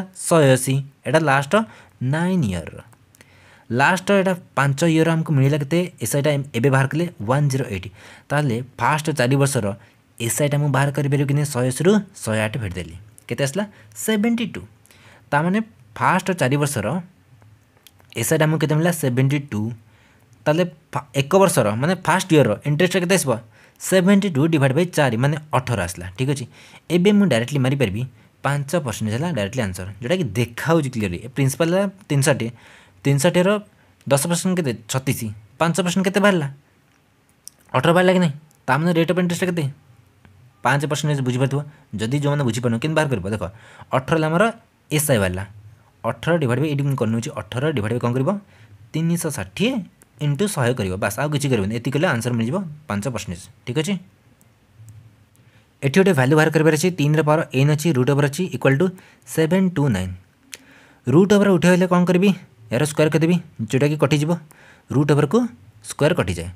असी एडा लास्ट नाइन इयर लास्ट एउटा पाँच इयर मिला एसआई ए बाह्र कलेन् जिरो एट त फास्ट चार वर्ष र एसआइटा म बाहेक पारेको किन शय रु श आठ फेडिदे केत आसलाभेन्टी टु त फास्ट चार वर्ष एसआइटा केभेन्टी टु त एक वर्ष माने फास्ट इयर र इन्ट्रेस्ट केते आस सेवेन्टी टू डिभाइड बाई चारि ମାନେ ଅଠର ଆସିଲା ଠିକ୍ ଅଛି ଏବେ ମୁଁ ଡାଇରେକ୍ଟଲି ମାରିପାରିବି ପାଞ୍ଚ ପରସେଣ୍ଟେଜ୍ ହେଲା ଡାଇରେକ୍ଟଲି ଆନ୍ସର୍ ଯେଉଁଟାକି ଦେଖାହେଉଛି କ୍ଲିଅରଲି ପ୍ରିନ୍ସିପାଲ୍ ହେଲା ତିନିଷଠି ତିନିଷଠିର ଦଶ ପରସେଣ୍ଟ କେତେ ଛତିଶ ପାଞ୍ଚ ପରସେଣ୍ଟ କେତେ ବାହାରିଲା ଅଠର ବାହାରିଲା କି ନାହିଁ ତା ମାନେ ରେଟ୍ ଅଫ୍ ଇଣ୍ଟରେଷ୍ଟ କେତେ ପାଞ୍ଚ ପରସେଣ୍ଟେଜ୍ ବୁଝିପାରୁଥିବ ଯଦି ଯେଉଁମାନେ ବୁଝିପାରୁନ କେମିତି ବାହାର କରିବ ଦେଖ ଅଠର ହେଲା ଆମର ଏସ୍ଆଇ ବାହାରିଲା ଅଠର ଡିଭାଇଡ଼ ବାଇ ଏଇଠି ମୁଁ କରିନେଉଛି ଅଠର ଡିଭାଇଡ଼ ବାଇ କ'ଣ କରିବ ତିନିଶହ ଷାଠିଏ ইন্টু শহে করব বাস আউ কিছু করবেনি এটি কলে আনসর মিলিব পাঁচ পরসেঞ্জ ঠিক আছে এটি গোটে ভ্যালু বাহার করবার আছে তিনর পাওয়ার এন অছি রুট ওভর অছি equal to seven two nine root over উঠাইলে কম করবি এর স্কোয়ার করেদেবি যেটা কি কটিযোগ রুট ওভর কু স্কোয়ার কটি যায়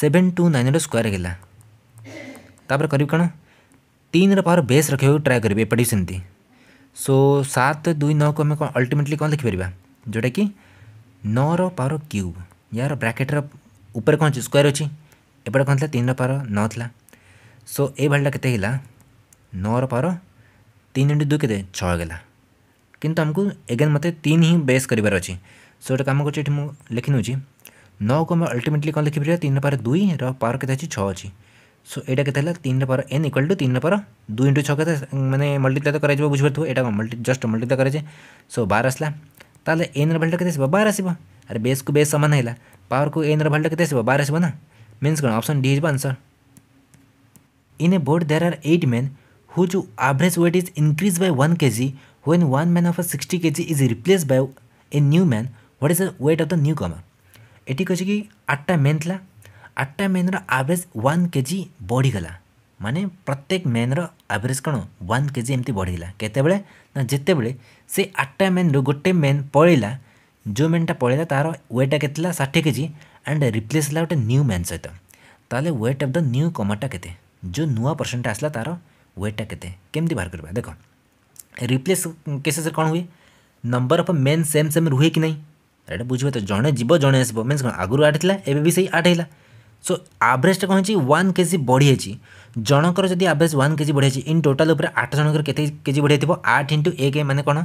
সেভেন টু নাইনর স্কোয়ার হয়ে তাপরে করবি কোণ তিনর পাওয়ার বেস রক্ষা ট্রাই করবি এপটে সেমতি সো সাত দুই নু আমি আলটিমেটলি কম লিখিপার যেটা কি নর পাওয়ার কিউব यार ब्राकेट रूपर कौन अच्छे स्क्वयर अच्छी एपटे कौन था तीन रार नौ सो ए भाड़ा के नौ रार तीन इंट दुई के छाला कितना आमको एगेन मत ही बेस करार अच्छे सो गोटे कम कर लिखि नौ नौ को अल्टिमेटली कौन लिखिपर तीन रार दुई रार के छः अच्छी सो एटा के तीन रार एन इक्वाल टू तीन रार दुई इंटू छः कैसे मैंने मल्टीप्लाय तो कर बुझे यहाँ मल्टी जस्ट मल्टीप्लाय कर सो बार आसला एन रेल्टा के बार आसो अरे बेस को बेस समान है पावर को ए नर भल्ट कैसे बारह से बना मीन्स कौन option D is answer in a board there are eight men who जो average weight is increase by one K G when one man of a sixty K G is replace by a new man what is the weight of the newcomer ये कि आठटा main था आठटा main रवरेज one K जी बढ़ीगला माने प्रत्येक main रवरेज कौन one K G M बढ़ीगला के जिते बड़े से आठटा मेन रु गोटे मेन पड़ेगा जो ମ୍ୟାନ୍ଟା ପଳେଇଲା ତା'ର ୱେଟ୍ଟା କେତେ ଥିଲା ଷାଠିଏ କେଜି ଆଣ୍ଡ ରିପ୍ଲେସ୍ ହେଲା ଗୋଟେ ନ୍ୟୁ ମ୍ୟାନ୍ ସହିତ ତାହେଲେ ୱେଟ୍ ଅଫ୍ ଦ ନ୍ୟୁ କମାଣ୍ଡଟା କେତେ ଯେଉଁ ନୂଆ ପର୍ସନ୍ଟା ଆସିଲା ତା'ର ୱେଟ୍ଟା କେତେ କେମିତି ବାହାର କରିବା ଦେଖ ରିପ୍ଲେସ୍ କେସେସ୍ରେ କ'ଣ ହୁଏ number of men same same ରୁହେ କି ନାହିଁ ଏଇଟା ବୁଝିବ ତ ଜଣେ ଯିବ ଜଣେ ଆସିବ ମିନ୍ସ କ'ଣ ଆଗରୁ ଆଠ ଥିଲା ଏବେ ବି ସେଇ ଆଠ ହେଲା ସୋ ଆଭରେଜଟା କ'ଣ ହେଇଛି ୱାନ୍ କେଜି ବଢ଼ିଯାଇଛି ଜଣଙ୍କର ଯଦି ଆଭରେଜ୍ ୱାନ୍ କେଜି ବଢ଼ିଯାଇଛି ଇନ୍ ଟୋଟାଲ୍ ଉପରେ ଆଠ ଜଣଙ୍କର କେତେ କେଜି ବଢ଼ିଯାଇଥିବ ଆଠ ଇଣ୍ଟୁ ଏକ ମାନେ କ'ଣ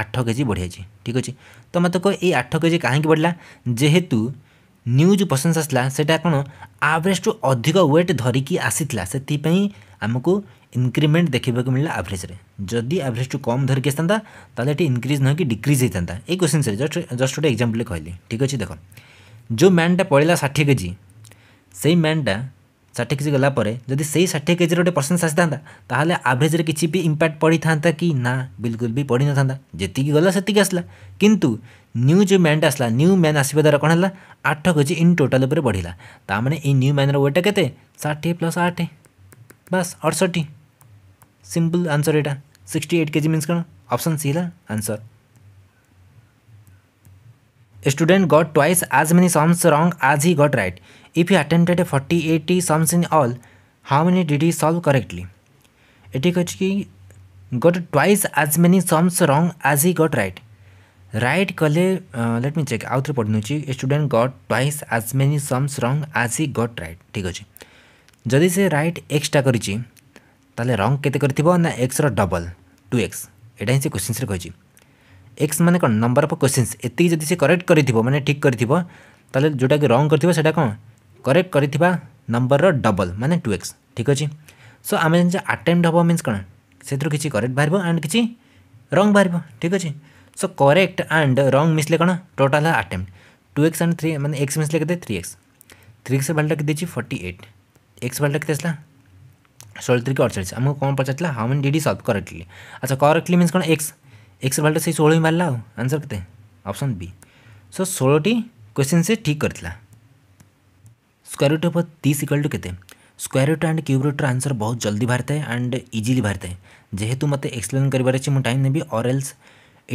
আঠ কেজি বড়িযাই ঠিক আছে তো মতো কহ এই আঠ কেজি কাহি বড়া যেহেতু ନ୍ୟୁ ଯେଉଁ ପରସେନ୍ସ ଆସିଲା ସେଇଟା କ'ଣ ଆଭରେଜଠୁ ଅଧିକ ୱେଟ୍ ଧରିକି ଆସିଥିଲା ସେଥିପାଇଁ ଆମକୁ ଇନକ୍ରିମେଣ୍ଟ ଦେଖିବାକୁ ମିଳିଲା ଆଭରେଜରେ ଯଦି ଆଭରେଜଠୁ କମ୍ ଧରିକି ଆସିଥାନ୍ତା ତାହେଲେ ଏଠି ଇନକ୍ରିଜ୍ ନହେଇକି ଡିକ୍ରିଜ୍ ହେଇଥାନ୍ତା ଏଇ କ୍ୱେଶ୍ଚିନ୍ସରେ ଜଷ୍ଟ ଜଷ୍ଟ ଗୋଟେ ଏକ୍ଜାମ୍ପଲ୍ କହିଲି ଠିକ୍ ଅଛି ଦେଖ ଯେଉଁ ମ୍ୟାନ୍ଟା ପଳେଇଲା ଷାଠିଏ କେଜି ସେଇ ମ୍ୟାନ୍ଟା ষাঠিয়ে কেজি গলাপরে যদি সেই ষাঠিয়ে কেজির গোটে পরসেন্টেজ আসিথান্তা তাহলে আভরেজরে কিছু বি ইম্প্যাক্ট পড়িথান্তা কি না বিলকুল বি পড়ি নথান্তা যেতিকি গলা সেতিকি আসলা কিন্তু न्यू जो मैन आसला न्यू मैन आसवा द्वारा कौन है आठ के जी इन टोटाल बढ़ला तामने ये न्यू मैन वेटा के षाठी प्लस आठ बस अड़सठी सिंपल आंसर यहाँ sixty eight K G minus कौन ऑप्शन सी है answer A student got twice as many sums wrong as he got right. If he attempted 48 sums in all, how many did he solve correctly? ଏଠି କହିଛି କି got twice as many sums wrong as he got right right କଲେ let me check ଆଉଥରେ ପଢ଼ି ନେଉଛି student got twice as many sums wrong as he got right ଠିକ୍ ଅଛି ଯଦି ସେ ରାଇଟ୍ ଏକ୍ସଟା କରିଛି ତାହେଲେ ରଙ୍ଗ କେତେ କରିଥିବ ନା ଏକ୍ସର ଡବଲ୍ ଟୁ ଏକ୍ସ ଏଇଟା ହିଁ ସେ କୋଶ୍ଚିନ୍ସରେ କହିଛି ଏକ୍ସ ମାନେ କ'ଣ ନମ୍ବର ଅଫ୍ କୋଶ୍ଚିନ୍ସ ଏତିକି ଯଦି ସେ କରେକ୍ଟ କରିଥିବ ମାନେ ଠିକ୍ କରିଥିବ ତାହେଲେ ଯେଉଁଟାକି ରଙ୍ଗ କରିଥିବ ସେଇଟା କ'ଣ करेक्ट कर नंबर रो डबल माने एक्स ठीक अच्छे सो आमे अटेम्प्ट हबो मीन्स कोन सेथरु किछि करेक्ट बाहर आंड किछि रंग बाहर ठीक अच्छे सो करेक्ट आंड रंग मिसले कोन टोटल अटेम्प्ट 2x एंड 3 माने x मिसले केते 3x 3x वैल्यू के देछि 48 एक्स वैल्यू केते असला ষোল তিরিখ অড়চাশ আমি কম পচারিলা how many did he solve correctly আচ্ছা correctly means X X X ভ্যালুটা সেই ষোল হি মারলা আনসর কেতে অপশন বি সো ষোলটি কোশ্চিন সে ঠিক করেছিলা स्क्वायर रूट ऑफ तीस इक्वल टू केते ସ୍କୋୟାର ରୁଟ୍ ଆଣ୍ଡ କ୍ୟୁବ୍ ରୁଟ୍ର ଆନ୍ସର୍ ବହୁତ ଜଲ୍ଦି ବାହାରିଥାଏ ଆଣ୍ଡ ଇଜିଲି ବାହାରିଥାଏ ଯେହେତୁ ମୋତେ ଏକ୍ସପ୍ଲେନ୍ କରିବାର ଅଛି ମୁଁ ଟାଇମ୍ ନେବି or else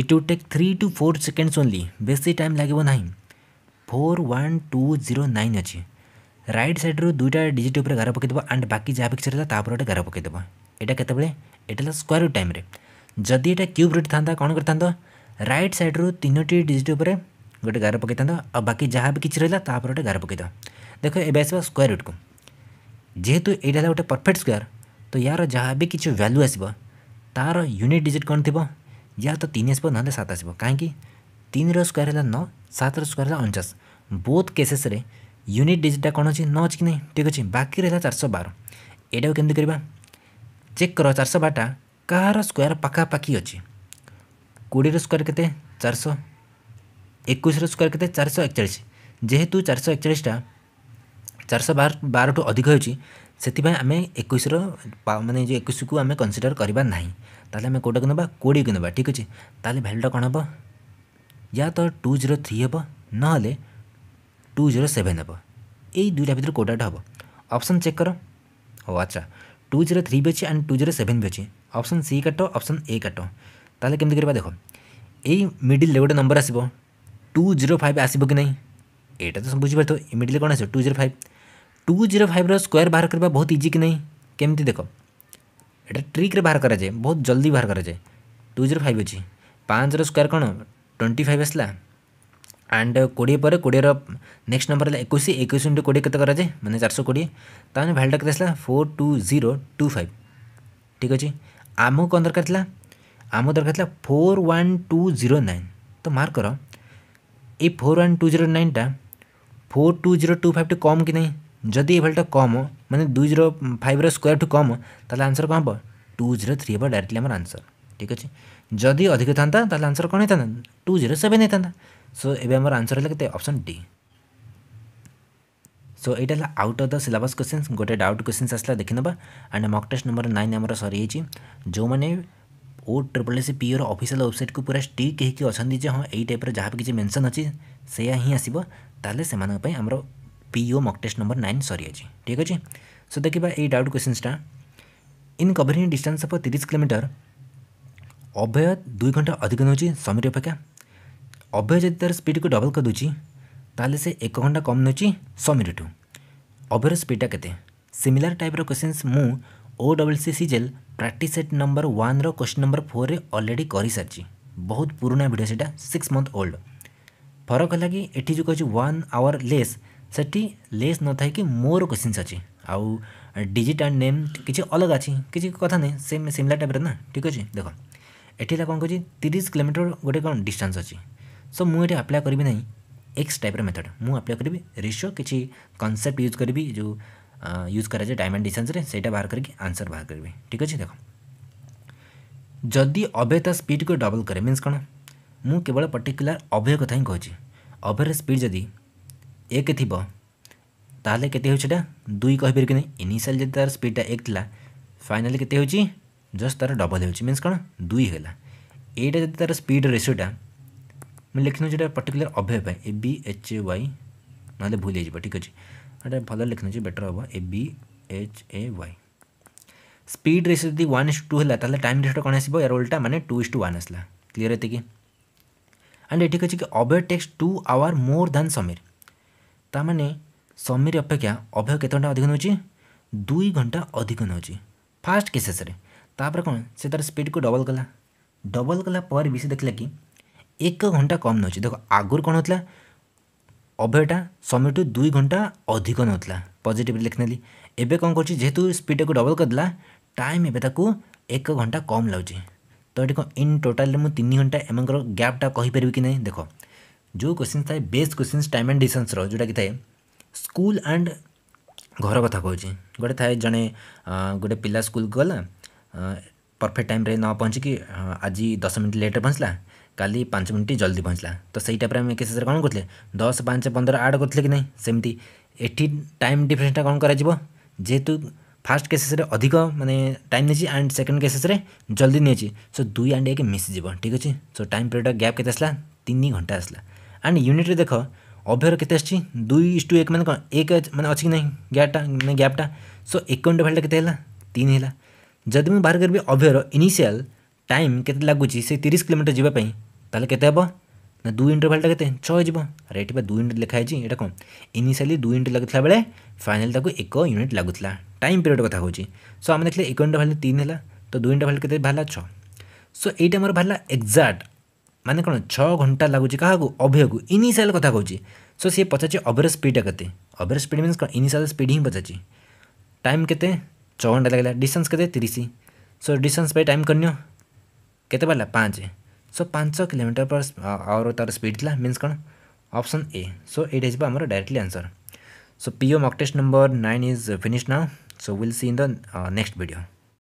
it would take three to four seconds only ବେଶୀ ଟାଇମ୍ ଲାଗିବ ନାହିଁ four one two zero nine ଅଛି ରାଇଟ୍ ସାଇଡ଼୍ରୁ ଦୁଇଟା ଡିଜିଟ୍ ଉପରେ ଗାର ପକାଇଦେବ ଆଣ୍ଡ ବାକି ଯାହା ପିକ୍ଚର ହେଲା ତା'ପରେ ଗୋଟେ ଗାର ପକାଇଦେବ ଏଇଟା କେତେବେଳେ ଏଇଟା ହେଲା ସ୍କୋୟାର ରୁଟ୍ ଟାଇମ୍ରେ ଯଦି ଏଇଟା କ୍ୟୁବ୍ ରୁଟ୍ ଥାନ୍ତା କ'ଣ କରିଥାନ୍ତ ରାଇଟ୍ ସାଇଡ଼୍ରୁ ତିନୋଟି ଡିଜିଟ୍ ଉପରେ ଗୋଟେ ଗାର ପକାଇଥାନ୍ତ ଆଉ ବାକି ଯାହା ବି କିଛି ରହିଲା ତା'ପରେ ଗୋଟେ ଗାର ପକାଇଦେବ ଦେଖ ଏବେ ଆସିବା ସ୍କୋୟାର ରୁଟ୍କୁ ଯେହେତୁ ଏଇଟା ହେଲା ଗୋଟେ ପରଫେକ୍ଟ ସ୍କୋୟାର ତ ୟାର ଯାହା ବି କିଛି ଭ୍ୟାଲ୍ୟୁ ଆସିବ ତା'ର ୟୁନିଟ୍ ଡିଜିଟ୍ କ'ଣ ଥିବ ୟା ତ ତିନି ଆସିବ ନହେଲେ ସାତ ଆସିବ କାହିଁକି ତିନିର ସ୍କୋୟାର ହେଲା ନଅ ସାତର ସ୍କୋୟାର ହେଲା ଅଣଚାଶ ବୋଥ୍ କେସେସ୍ରେ ୟୁନିଟ୍ ଡିଜିଟ୍ଟା କ'ଣ ଅଛି ନଅ ଅଛି କି ନାହିଁ ଠିକ୍ ଅଛି ବାକି ରହିଲା ଚାରିଶହ ବାର ଏଇଟାକୁ କେମିତି କରିବା ଚେକ୍ କର ଚାରିଶହ ବାରଟା କାହାର ସ୍କୋୟାର ପାଖାପାଖି ଅଛି କୋଡ଼ିଏର ସ୍କୋୟାର କେତେ ଚାରିଶହ ଏକୋଇଶର ସ୍କୋୟାର କେତେ ଚାରିଶହ ଏକଚାଳିଶ ଯେହେତୁ ଚାରିଶହ ଏକଚାଳିଶଟା चार शह बार बारठ अधिक होतीपाइम एक मानते जो एक आम कनसीडर करवा ना तो कौटा को ना कोड़े को ना ठीक अच्छे तेल भैल्यूटा कौन हम या तो टू जीरो थ्री हे ना टू जीरो सेवेन हे यही दुईटा भितर कौटाटा हम अपसन चेक कर ओ अच्छा टू जीरो थ्री भी अच्छे एंड टू जीरो सेवेन भी अच्छे अप्सन सी काट अप्सन ए काट ताल देख यही मिडिले गोटे नंबर आसो टू जीरो फाइव आसो कि नहीं यहाँ तो बुझीप मिडिले कौन आस two zero five two zero ফাইভ্র স্কোয়ার ବାହାର କରିବା ବହୁତ ଇଜି କି ନାହିଁ କେମିତି ଦେଖ ଏଇଟା ଟ୍ରିକ୍ରେ ବାହାର କରାଯାଏ ବହୁତ ଜଲ୍ଦି ବାହାର କରାଯାଏ ଟୁ ଜିରୋ ଫାଇଭ୍ ଅଛି ପାଞ୍ଚର ସ୍କୋୟାର କ'ଣ ଟ୍ୱେଣ୍ଟି ଫାଇଭ୍ ଆସିଲା ଆଣ୍ଡ କୋଡ଼ିଏ ପରେ କୋଡ଼ିଏର ନେକ୍ସଟ ନମ୍ବର ହେଲା ଏକୋଇଶ ଏକୋଇଶ ଇଣ୍ଟୁ କୋଡ଼ିଏ କେତେ କରାଯାଏ ମାନେ ଚାରିଶହ କୋଡ଼ିଏ ତା'ମାନେ ଭ୍ୟାଲ୍ୟୁଟା କେତେ ଆସିଲା four two zero two five ଠିକ୍ ଅଛି ଆମକୁ କ'ଣ ଦରକାର ଥିଲା ଆମକୁ ଦରକାର ଥିଲା four one two zero nine ତ ମାର୍କ କର ଏଇ ଫୋର୍ ୱାନ୍ ଟୁ ଜିରୋ ନାଇନ୍ଟା ଫୋର୍ ଟୁ ଜିରୋ ଟୁ ଫାଇଭ୍ଟି କମ୍ କି ନାହିଁ जदि यहाँ कम मैंने दुई जीरो फाइव रोयर टू कम तेज़े आंसर कौन हम टू जीरो थ्री हम डायरेक्टली आम आंसर ठीक अच्छे जदि अधिक था आंसर कौन होता टू जीरो सेवेन होता सो एम आंसर है अप्सन डी सो यहाँ out of the syllabus question गोटे डाउट क्वेश्चन आसा देखने एंड मक टेस्ट नंबर नाइन आम सरी जो मैंने ओ ट्रिपल एस पीओर ओर अफिसील वेबसाइट को पूरा स्टिक हो हाँ यही टाइप्र जहाँ भी किसी मेनसन अच्छे से ही आसपे से पीओ मक टेस्ट नंबर नाइन सरी अच्छे ठीक अच्छे सो देखा ये डाउट क्वेश्चनटा इन कभरिंग डिस्टान्स अफ तीस किलोमीटर अभय दुई घंटा अधिक नौ समीर अपेक्षा अभय जब तार स्पीड को डबल कर दूची ताले से एक घंटा कम नौ समीर टू अभयर स्पीडा के सीमिलार टाइप्र क्वेश्चन मुझ डबल सी सीजेल प्राक्ट सेट नंबर वन रोश्चि नंबर फोर अलरेडी कर सारी बहुत पुराणा भिड सेटा सिक्स मंथ ओल्ड फरक है कि ये जो कहूँ वन आवर लेस सेठी लेस न था कि मोर क्वेश्चन अच्छी आउ डिजिट एंड नेम किसी अलग अच्छी किसी कथ ना सेम सीमिलार टाइप ना ठीक अच्छे देख एटी कौन कह तीस किलोमीटर गोटे कौन डिस्टान्स अच्छी सो मुझे आप्लाय करी ना एक्स टाइप मेथड मुझे आप्लाय करी रेसियो किसी कनसेप्ट यूज करी जो यूज कर डायमंड डिस्टान्सटा बाहर करके आंसर बाहर करी ठीक अच्छे देख जदि अभयता स्पीड को डबल कैर मीन कौन मुझ केवल पर्टिकुला अभय कथ ही कहि अभयर स्पीड जदिनी ଏକ ଥିବ ତାହେଲେ କେତେ ହେଉଛି ଏଇଟା ଦୁଇ କହିପାରିବି କି ନାହିଁ ଇନିସିଆଲ୍ ଯଦି ତା'ର ସ୍ପିଡ଼୍ଟା ଏକ ଥିଲା ଫାଇନାଲି କେତେ ହେଉଛି ଜଷ୍ଟ ତା'ର ଡବଲ୍ ହେଉଛି ମିନ୍ସ କ'ଣ ଦୁଇ ହେଲା ଏଇଟା ଯଦି ତା'ର ସ୍ପିଡ଼୍ ରେସିଓଟା ମୁଁ ଲେଖିନେଉଛି ଏଇଟା ପର୍ଟିକୁଲାର ଅଭୟ ପାଇଁ ଏ ବି ଏଚ୍ ଏ ୱାଇ ନହେଲେ ଭୁଲ ହେଇଯିବ ଠିକ୍ ଅଛି ଏଇଟା ଭଲ ଲେଖିନେଉଛି ବେଟର୍ ହେବ A B H A Y speed ratio ଯଦି ୱାନ୍ ଇସ୍ ଟୁ ହେଲା ତାହେଲେ ଟାଇମ୍ ରେସିଓଟା କ'ଣ ଆସିବ ଏହାର ଓଲ୍ଟା ମାନେ ଟୁ ଇସ୍ ଟୁ ୱାନ୍ ଆସିଲା କ୍ଲିଅର୍ ଏତିକି ଆଣ୍ଡ ଏଠି ଅଛି କି Abhay takes two hour more than Sameer ତାମାନେ ସମୀର ଅପେକ୍ଷା ଅଭୟ କେତେ ଘଣ୍ଟା ଅଧିକ ନେଉଛି ଦୁଇ ଘଣ୍ଟା ଅଧିକ ନେଉଛି ଫାଷ୍ଟ କି ଶେଷରେ ତାପରେ କ'ଣ ସେ ତା'ର ସ୍ପିଡ଼କୁ ଡବଲ୍ କଲା ଡବଲ୍ କଲା ପରେ ବି ସେ ଦେଖିଲା କି ଏକ ଘଣ୍ଟା କମ୍ ନେଉଛି ଦେଖ ଆଗରୁ କ'ଣ ହେଉଥିଲା ଅଭୟଟା ସମୀରଠୁ ଦୁଇ ଘଣ୍ଟା ଅଧିକ ନେଉଥିଲା ପଜିଟିଭଲି ଲେଖିନେଲି ଏବେ କ'ଣ କରୁଛି ଯେହେତୁ ସ୍ପିଡ଼ଟାକୁ ଡବଲ୍ କରିଦେଲା ଟାଇମ୍ ଏବେ ତାକୁ ଏକ ଘଣ୍ଟା କମ୍ ଲାଗୁଛି ତ ଏଠି କ'ଣ ଇନ୍ ଟୋଟାଲ୍ରେ ମୁଁ ତିନି ଘଣ୍ଟା ଏମାନଙ୍କର ଗ୍ୟାପ୍ଟା କହିପାରିବି କି ନାହିଁ ଦେଖ ଯେଉଁ କୋଶ୍ଚିନ୍ ଥାଏ ବେସ୍ କୋଶ୍ଚିନ୍ସ ଟାଇମ୍ ଆଣ୍ଡ ଡିଷ୍ଟାନ୍ସର ଯେଉଁଟାକି ଥାଏ ସ୍କୁଲ ଆଣ୍ଡ ଘର କଥା କହୁଛି ଗୋଟେ ଥାଏ ଜଣେ ଗୋଟେ ପିଲା ସ୍କୁଲକୁ ଗଲା ପରଫେକ୍ଟ ଟାଇମ୍ରେ ନ ପହଞ୍ଚିକି ଆଜି ଦଶ ମିନିଟ୍ ଲେଟ୍ରେ ପହଞ୍ଚିଲା କାଲି ପାଞ୍ଚ ମିନିଟ୍ ଜଲ୍ଦି ପହଞ୍ଚିଲା ତ ସେଇ ଟାଇପ୍ରେ ଆମେ କେସେସ୍ରେ କ'ଣ କରୁଥିଲେ ଦଶ ପାଞ୍ଚ ପନ୍ଦର ଆଡ଼ କରୁଥିଲେ କି ନାହିଁ ସେମିତି ଏଠି ଟାଇମ୍ ଡିଫରେନ୍ସଟା କ'ଣ କରାଯିବ ଯେହେତୁ ଫାର୍ଷ୍ଟ କେସେସ୍ରେ ଅଧିକ ମାନେ ଟାଇମ୍ ନେଇଛି ଆଣ୍ଡ ସେକେଣ୍ଡ କେସେସ୍ରେ ଜଲ୍ଦି ନେଇଛି ସୋ ଦୁଇ ଆଣ୍ଡ ଏକ ମିଶିଯିବ ଠିକ୍ ଅଛି ସୋ ଟାଇମ୍ ପିରିୟଡ଼୍ର ଗ୍ୟାପ୍ କେତେ ଆସିଲା ତିନି ଘଣ୍ଟା ଆସିଲା ଆଣ୍ଡ ୟୁନିଟ୍ରେ ଦେଖ ଅଭୟର କେତେ ଆସିଛି ଦୁଇ ଇସ୍ ଟୁ ଏକ ମାନେ କ'ଣ ଏକ ମାନେ ଅଛି କି ନାହିଁ ଗ୍ୟାପ୍ଟା ମାନେ ଗ୍ୟାପ୍ଟା ସୋ ଏକାଉଣ୍ଟ ଭ୍ୟାଲ୍ୟୁଟା କେତେ ହେଲା ତିନି ହେଲା ଯଦି ମୁଁ ବାହାର କରିବି ଅଭୟର ଇନିସିଆଲ୍ ଟାଇମ୍ କେତେ ଲାଗୁଛି ସେ ତିରିଶ କିଲୋମିଟର ଯିବା ପାଇଁ ତାହେଲେ କେତେ ହେବ ନା ଦୁଇ ଇଣ୍ଟର ଭ୍ୟାଲ୍ୟୁଟା କେତେ ଛଅ ହେଇଯିବ ଆରେ ଏଠି ବା ଦୁଇ ଇଣ୍ଟ ଲେଖା ହେଇଛି ଏଇଟା କ'ଣ ଇନିସିଆଲି ଦୁଇ ଇଣ୍ଟ ଲାଗୁଥିଲା ବେଳେ ଫାଇନାଲ୍ ତାକୁ ଏକ ୟୁନିଟ୍ ଲାଗୁଥିଲା ଟାଇମ୍ ପିରିୟଡ଼ କଥା ହେଉଛି ସୋ ଆମେ ଦେଖିଲେ ଏକ ଇଣ୍ଟ ଭ୍ୟାଲ୍ୟୁ ତିନି ହେଲା ତ ଦୁଇ ଇଣ୍ଟ ଭ୍ୟାଲ୍ୟୁ କେତେ ବାହାରିଲା ଛଅ ସୋ ଏଇଟା ଆମର ବାହାରିଲା ଏକ୍ଜାକ୍ଟ ମାନେ କ'ଣ ଛଅ ଘଣ୍ଟା ଲାଗୁଛି କାହାକୁ ଅଭୟକୁ ଇନିସିଆଲ୍ କଥା କହୁଛି ସୋ ସିଏ ପଚାରୁଛି ଅଭୟର ସ୍ପିଡ଼୍ଟା କେତେ ଅଭୟର ସ୍ପିଡ଼୍ ମିନ୍ସ କ'ଣ ଇନିସିଆଲ୍ ସ୍ପିଡ଼୍ ହିଁ ପଚାରୁଛି ଟାଇମ୍ କେତେ ଛଅ ଘଣ୍ଟା ଲାଗିଲା ଡିଷ୍ଟାନ୍ସ କେତେ ତିରିଶ ସୋ ଡିଷ୍ଟାନ୍ସ ପାଇଁ ଟାଇମ୍ କରିନିଅ କେତେ ବାହାରିଲା ପାଞ୍ଚ ସୋ ପାଞ୍ଚ କିଲୋମିଟର ପର୍ ଆୱାର ତା'ର ସ୍ପିଡ଼୍ ଥିଲା ମିନ୍ସ କ'ଣ ଅପସନ୍ ଏ ସୋ ଏଇଟା ହେଇଯିବ ଆମର directly answer so PO mock test number nine is finish now so will see in the next video